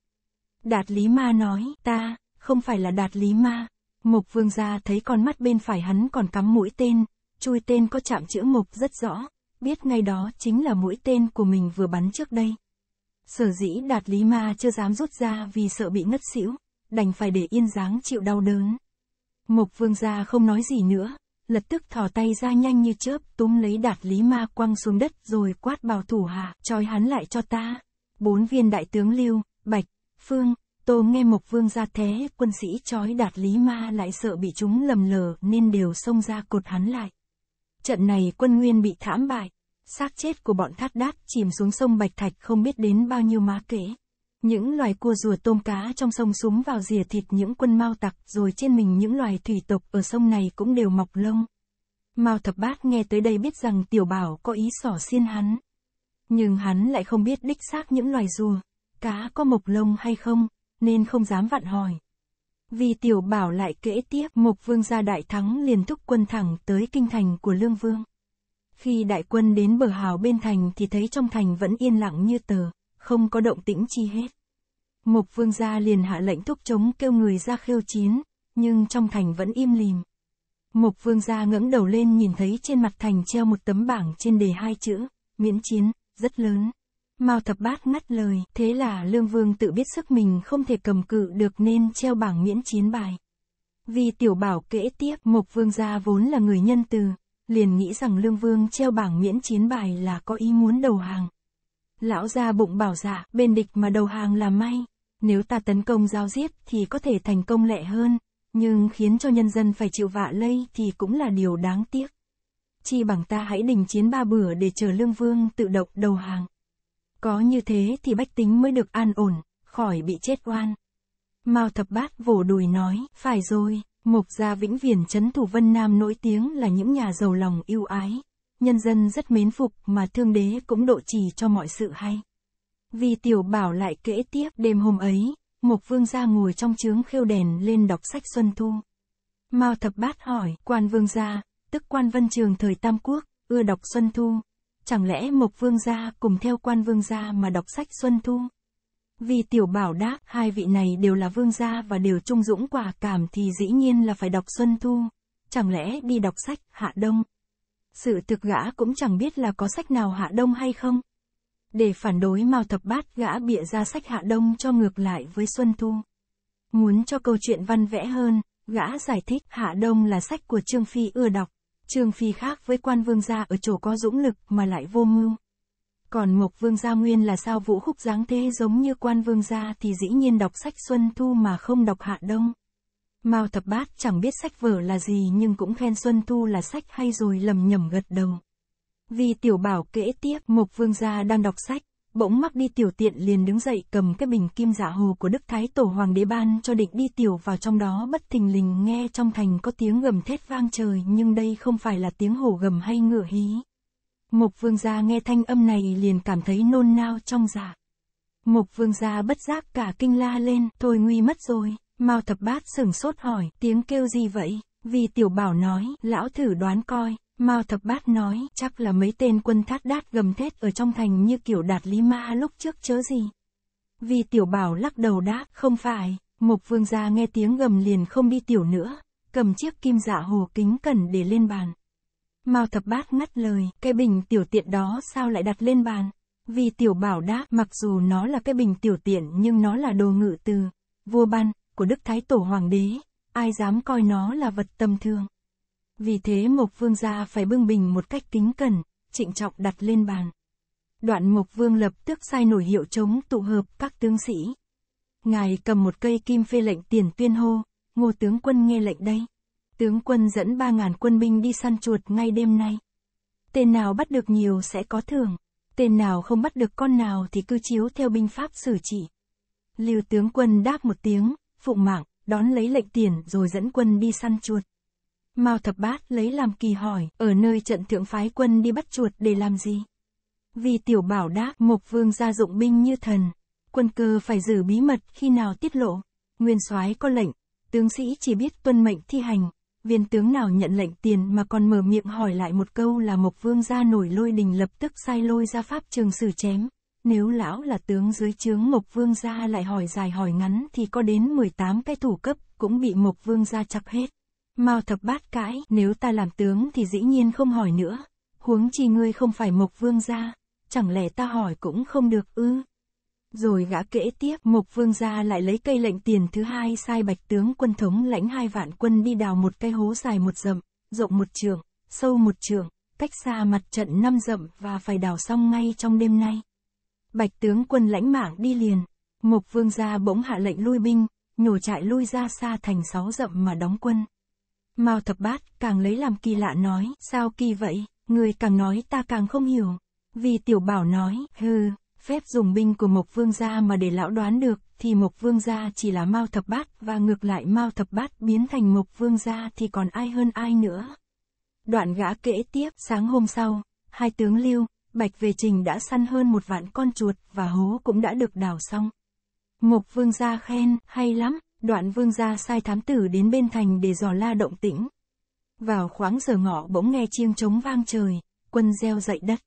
Đạt Lý Ma nói, ta, không phải là Đạt Lý Ma. Mục vương gia thấy con mắt bên phải hắn còn cắm mũi tên, chui tên có chạm chữ mục rất rõ, biết ngay đó chính là mũi tên của mình vừa bắn trước đây. Sở dĩ Đạt Lý Ma chưa dám rút ra vì sợ bị ngất xỉu, đành phải để yên dáng chịu đau đớn. Mục vương gia không nói gì nữa, lập tức thò tay ra nhanh như chớp túm lấy đạt lý ma quăng xuống đất rồi quát bảo thủ hạ, trói hắn lại cho ta. Bốn viên đại tướng lưu, bạch, Phương, Tô nghe Mộc Vương ra thế, quân sĩ chói đạt Lý Ma lại sợ bị chúng lầm lờ nên đều xông ra cột hắn lại. Trận này quân Nguyên bị thảm bại, xác chết của bọn thát đát chìm xuống sông Bạch Thạch không biết đến bao nhiêu má kế. Những loài cua rùa tôm cá trong sông súng vào rìa thịt những quân mau tặc rồi trên mình những loài thủy tộc ở sông này cũng đều mọc lông. Mao thập bát nghe tới đây biết rằng tiểu bảo có ý sỏ xiên hắn. Nhưng hắn lại không biết đích xác những loài rùa cá có mộc lông hay không, nên không dám vặn hỏi. Vì tiểu bảo lại kể tiếp Mộc Vương gia đại thắng liền thúc quân thẳng tới kinh thành của Lương Vương. Khi đại quân đến bờ hào bên thành thì thấy trong thành vẫn yên lặng như tờ, không có động tĩnh chi hết. Mộc Vương gia liền hạ lệnh thúc chống kêu người ra khiêu chiến, nhưng trong thành vẫn im lìm. Mộc Vương gia ngẩng đầu lên nhìn thấy trên mặt thành treo một tấm bảng trên đề hai chữ, miễn chiến, rất lớn. Mao thập bát ngắt lời, thế là Lương Vương tự biết sức mình không thể cầm cự được nên treo bảng miễn chiến bài. Vì tiểu bảo kể tiếp, mục Vương gia vốn là người nhân từ, liền nghĩ rằng Lương Vương treo bảng miễn chiến bài là có ý muốn đầu hàng. Lão gia bụng bảo dạ, bên địch mà đầu hàng là may, nếu ta tấn công giao giết thì có thể thành công lẹ hơn, nhưng khiến cho nhân dân phải chịu vạ lây thì cũng là điều đáng tiếc. Chi bằng ta hãy đình chiến ba bữa để chờ Lương Vương tự động đầu hàng. Có như thế thì bách tính mới được an ổn, khỏi bị chết oan. Mao Thập Bát vỗ đùi nói, phải rồi, Mục gia vĩnh viễn chấn thủ Vân Nam nổi tiếng là những nhà giàu lòng yêu ái. Nhân dân rất mến phục mà thương đế cũng độ trì cho mọi sự hay. Vì tiểu bảo lại kể tiếp đêm hôm ấy, Mục vương gia ngồi trong trướng khêu đèn lên đọc sách Xuân Thu. Mao Thập Bát hỏi, quan vương gia, tức quan vân trường thời Tam Quốc, ưa đọc Xuân Thu, Chẳng lẽ Mộc Vương gia cùng theo quan Vương gia mà đọc sách Xuân Thu? Vì tiểu bảo đáp, hai vị này đều là vương gia và đều trung dũng quả cảm thì dĩ nhiên là phải đọc Xuân Thu. Chẳng lẽ đi đọc sách, Hạ Đông? Sự thực gã cũng chẳng biết là có sách nào Hạ Đông hay không. Để phản đối Mao Thập Bát gã bịa ra sách Hạ Đông cho ngược lại với Xuân Thu. Muốn cho câu chuyện văn vẽ hơn, gã giải thích Hạ Đông là sách của Trương Phi ưa đọc. Trương Phi khác với quan vương gia ở chỗ có dũng lực mà lại vô mưu. Còn Mộc Vương gia nguyên là sao vũ khúc dáng thế giống như quan vương gia thì dĩ nhiên đọc sách xuân thu mà không đọc hạ đông. Mao thập bát chẳng biết sách vở là gì nhưng cũng khen Xuân Thu là sách hay rồi lầm nhầm gật đầu. Vì tiểu bảo kể tiếp Mộc Vương gia đang đọc sách, bỗng mắc đi tiểu tiện liền đứng dậy cầm cái bình kim giả dạ hồ của Đức Thái Tổ Hoàng đế ban cho định đi tiểu vào trong đó bất thình lình nghe trong thành có tiếng gầm thét vang trời nhưng đây không phải là tiếng hổ gầm hay ngựa hí. mục vương gia nghe thanh âm này liền cảm thấy nôn nao trong dạ. mục vương gia bất giác cả kinh la lên, thôi nguy mất rồi, Mao thập bát sửng sốt hỏi, tiếng kêu gì vậy? Vì tiểu bảo nói, lão thử đoán coi, Mao Thập Bát nói, chắc là mấy tên quân thát đát gầm thét ở trong thành như kiểu đạt lý ma lúc trước chớ gì. Vì tiểu bảo lắc đầu đáp, không phải, Mộc Vương gia nghe tiếng gầm liền không đi tiểu nữa, cầm chiếc kim dạ hồ kính cần để lên bàn. Mao Thập Bát ngắt lời, cái bình tiểu tiện đó sao lại đặt lên bàn? Vì tiểu bảo đáp, mặc dù nó là cái bình tiểu tiện nhưng nó là đồ ngự từ, vua ban, của Đức Thái Tổ Hoàng đế, ai dám coi nó là vật tầm thường. Vì thế Mộc Vương gia phải bưng bình một cách kính cẩn, trịnh trọng đặt lên bàn. Đoạn Mộc Vương lập tức sai nổi hiệu chống tụ hợp các tướng sĩ. Ngài cầm một cây kim phê lệnh tiền tuyên hô, ngô tướng quân nghe lệnh đây. Tướng quân dẫn ba ngàn quân binh đi săn chuột ngay đêm nay. Tên nào bắt được nhiều sẽ có thưởng, tên nào không bắt được con nào thì cứ chiếu theo binh pháp xử trị. Lưu tướng quân đáp một tiếng, phụng mạng, đón lấy lệnh tiền rồi dẫn quân đi săn chuột. Mao Thập Bát lấy làm kỳ hỏi, ở nơi trận thượng phái quân đi bắt chuột để làm gì? Vì tiểu bảo đáp, Mộc Vương ra dụng binh như thần, quân cơ phải giữ bí mật khi nào tiết lộ. Nguyên soái có lệnh, tướng sĩ chỉ biết tuân mệnh thi hành. Viên tướng nào nhận lệnh tiền mà còn mở miệng hỏi lại một câu là Mộc Vương ra nổi lôi đình lập tức sai lôi ra pháp trường xử chém. Nếu lão là tướng dưới chướng Mộc Vương gia lại hỏi dài hỏi ngắn thì có đến 18 cái thủ cấp cũng bị Mộc Vương gia chặt hết. Mao thập bát cãi, nếu ta làm tướng thì dĩ nhiên không hỏi nữa. Huống chi ngươi không phải mục vương gia, chẳng lẽ ta hỏi cũng không được ư? Rồi gã kể tiếp, mục vương gia lại lấy cây lệnh tiền thứ hai sai bạch tướng quân thống lãnh hai vạn quân đi đào một cây hố dài một dặm, rộng một trường, sâu một trường, cách xa mặt trận năm dặm và phải đào xong ngay trong đêm nay. Bạch tướng quân lãnh mạng đi liền, mục vương gia bỗng hạ lệnh lui binh, nhổ trại lui ra xa thành sáu dặm mà đóng quân. Mao thập bát càng lấy làm kỳ lạ nói, sao kỳ vậy, người càng nói ta càng không hiểu. Vì tiểu bảo nói, hừ, phép dùng binh của Mộc Vương gia mà để lão đoán được, thì Mộc Vương gia chỉ là Mao thập bát và ngược lại Mao thập bát biến thành Mộc Vương gia thì còn ai hơn ai nữa. Đoạn gã kể tiếp, sáng hôm sau, hai tướng Lưu, Bạch về trình đã săn hơn một vạn con chuột và hố cũng đã được đào xong. Mộc Vương gia khen, hay lắm, Đoạn vương gia sai thám tử đến bên thành để dò la động tĩnh. Vào khoáng giờ ngọ bỗng nghe chiêng trống vang trời, quân gieo dậy đất.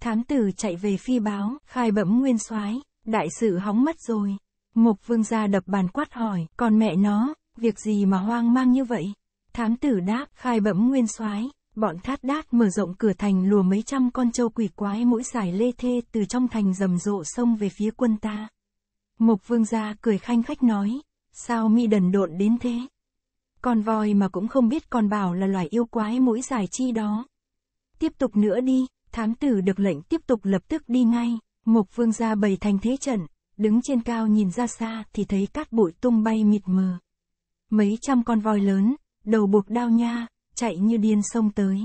Thám tử chạy về phi báo, khai bẩm nguyên soái đại sự hóng mất rồi. Mục vương gia đập bàn quát hỏi, còn mẹ nó, việc gì mà hoang mang như vậy? Thám tử đáp, khai bẩm nguyên soái bọn thát đát mở rộng cửa thành lùa mấy trăm con trâu quỷ quái mỗi giải lê thê từ trong thành rầm rộ sông về phía quân ta. Mục vương gia cười khanh khách nói, Sao mi đần độn đến thế? Con voi mà cũng không biết con bảo là loài yêu quái mũi dài chi đó. Tiếp tục nữa đi, thám tử được lệnh tiếp tục lập tức đi ngay. Mục vương gia bày thành thế trận, đứng trên cao nhìn ra xa thì thấy cát bụi tung bay mịt mờ. Mấy trăm con voi lớn, đầu buộc đao nha, chạy như điên sông tới.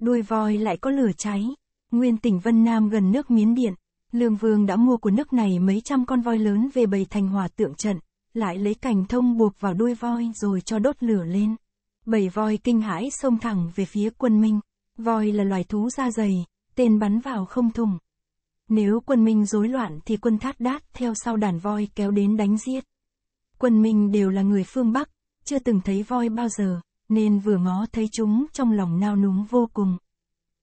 Đuôi voi lại có lửa cháy. Nguyên tỉnh Vân Nam gần nước Miến Điện, Lương Vương đã mua của nước này mấy trăm con voi lớn về bày thành hòa tượng trận, lại lấy cành thông buộc vào đuôi voi rồi cho đốt lửa lên. Bảy voi kinh hãi xông thẳng về phía quân Minh. Voi là loài thú da dày, tên bắn vào không thùng. Nếu quân Minh rối loạn thì quân thát đát theo sau đàn voi kéo đến đánh giết. Quân Minh đều là người phương Bắc, chưa từng thấy voi bao giờ, nên vừa ngó thấy chúng trong lòng nao núng vô cùng.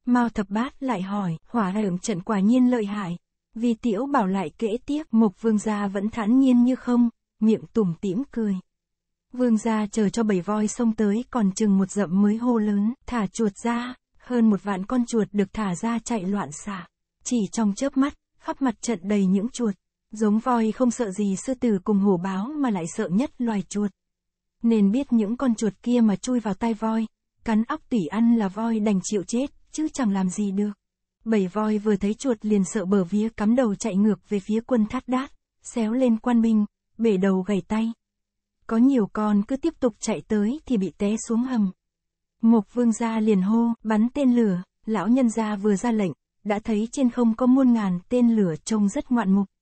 Mao thập bát lại hỏi, hỏa rợm trận quả nhiên lợi hại, vì tiểu bảo lại kể tiếc mục vương gia vẫn thản nhiên như không, miệng tủm tỉm cười. Vương gia chờ cho bảy voi xông tới còn chừng một dậm mới hô lớn, thả chuột ra, hơn một vạn con chuột được thả ra chạy loạn xạ. Chỉ trong chớp mắt, khắp mặt trận đầy những chuột. Giống voi không sợ gì sư tử cùng hổ báo mà lại sợ nhất loài chuột. Nên biết những con chuột kia mà chui vào tai voi, cắn óc tỉ ăn là voi đành chịu chết, chứ chẳng làm gì được. Bảy voi vừa thấy chuột liền sợ bờ vía cắm đầu chạy ngược về phía quân thắt đát, xéo lên quan binh, bể đầu gầy tay. Có nhiều con cứ tiếp tục chạy tới thì bị té xuống hầm. Mục vương gia liền hô, bắn tên lửa, lão nhân gia vừa ra lệnh, đã thấy trên không có muôn ngàn tên lửa trông rất ngoạn mục.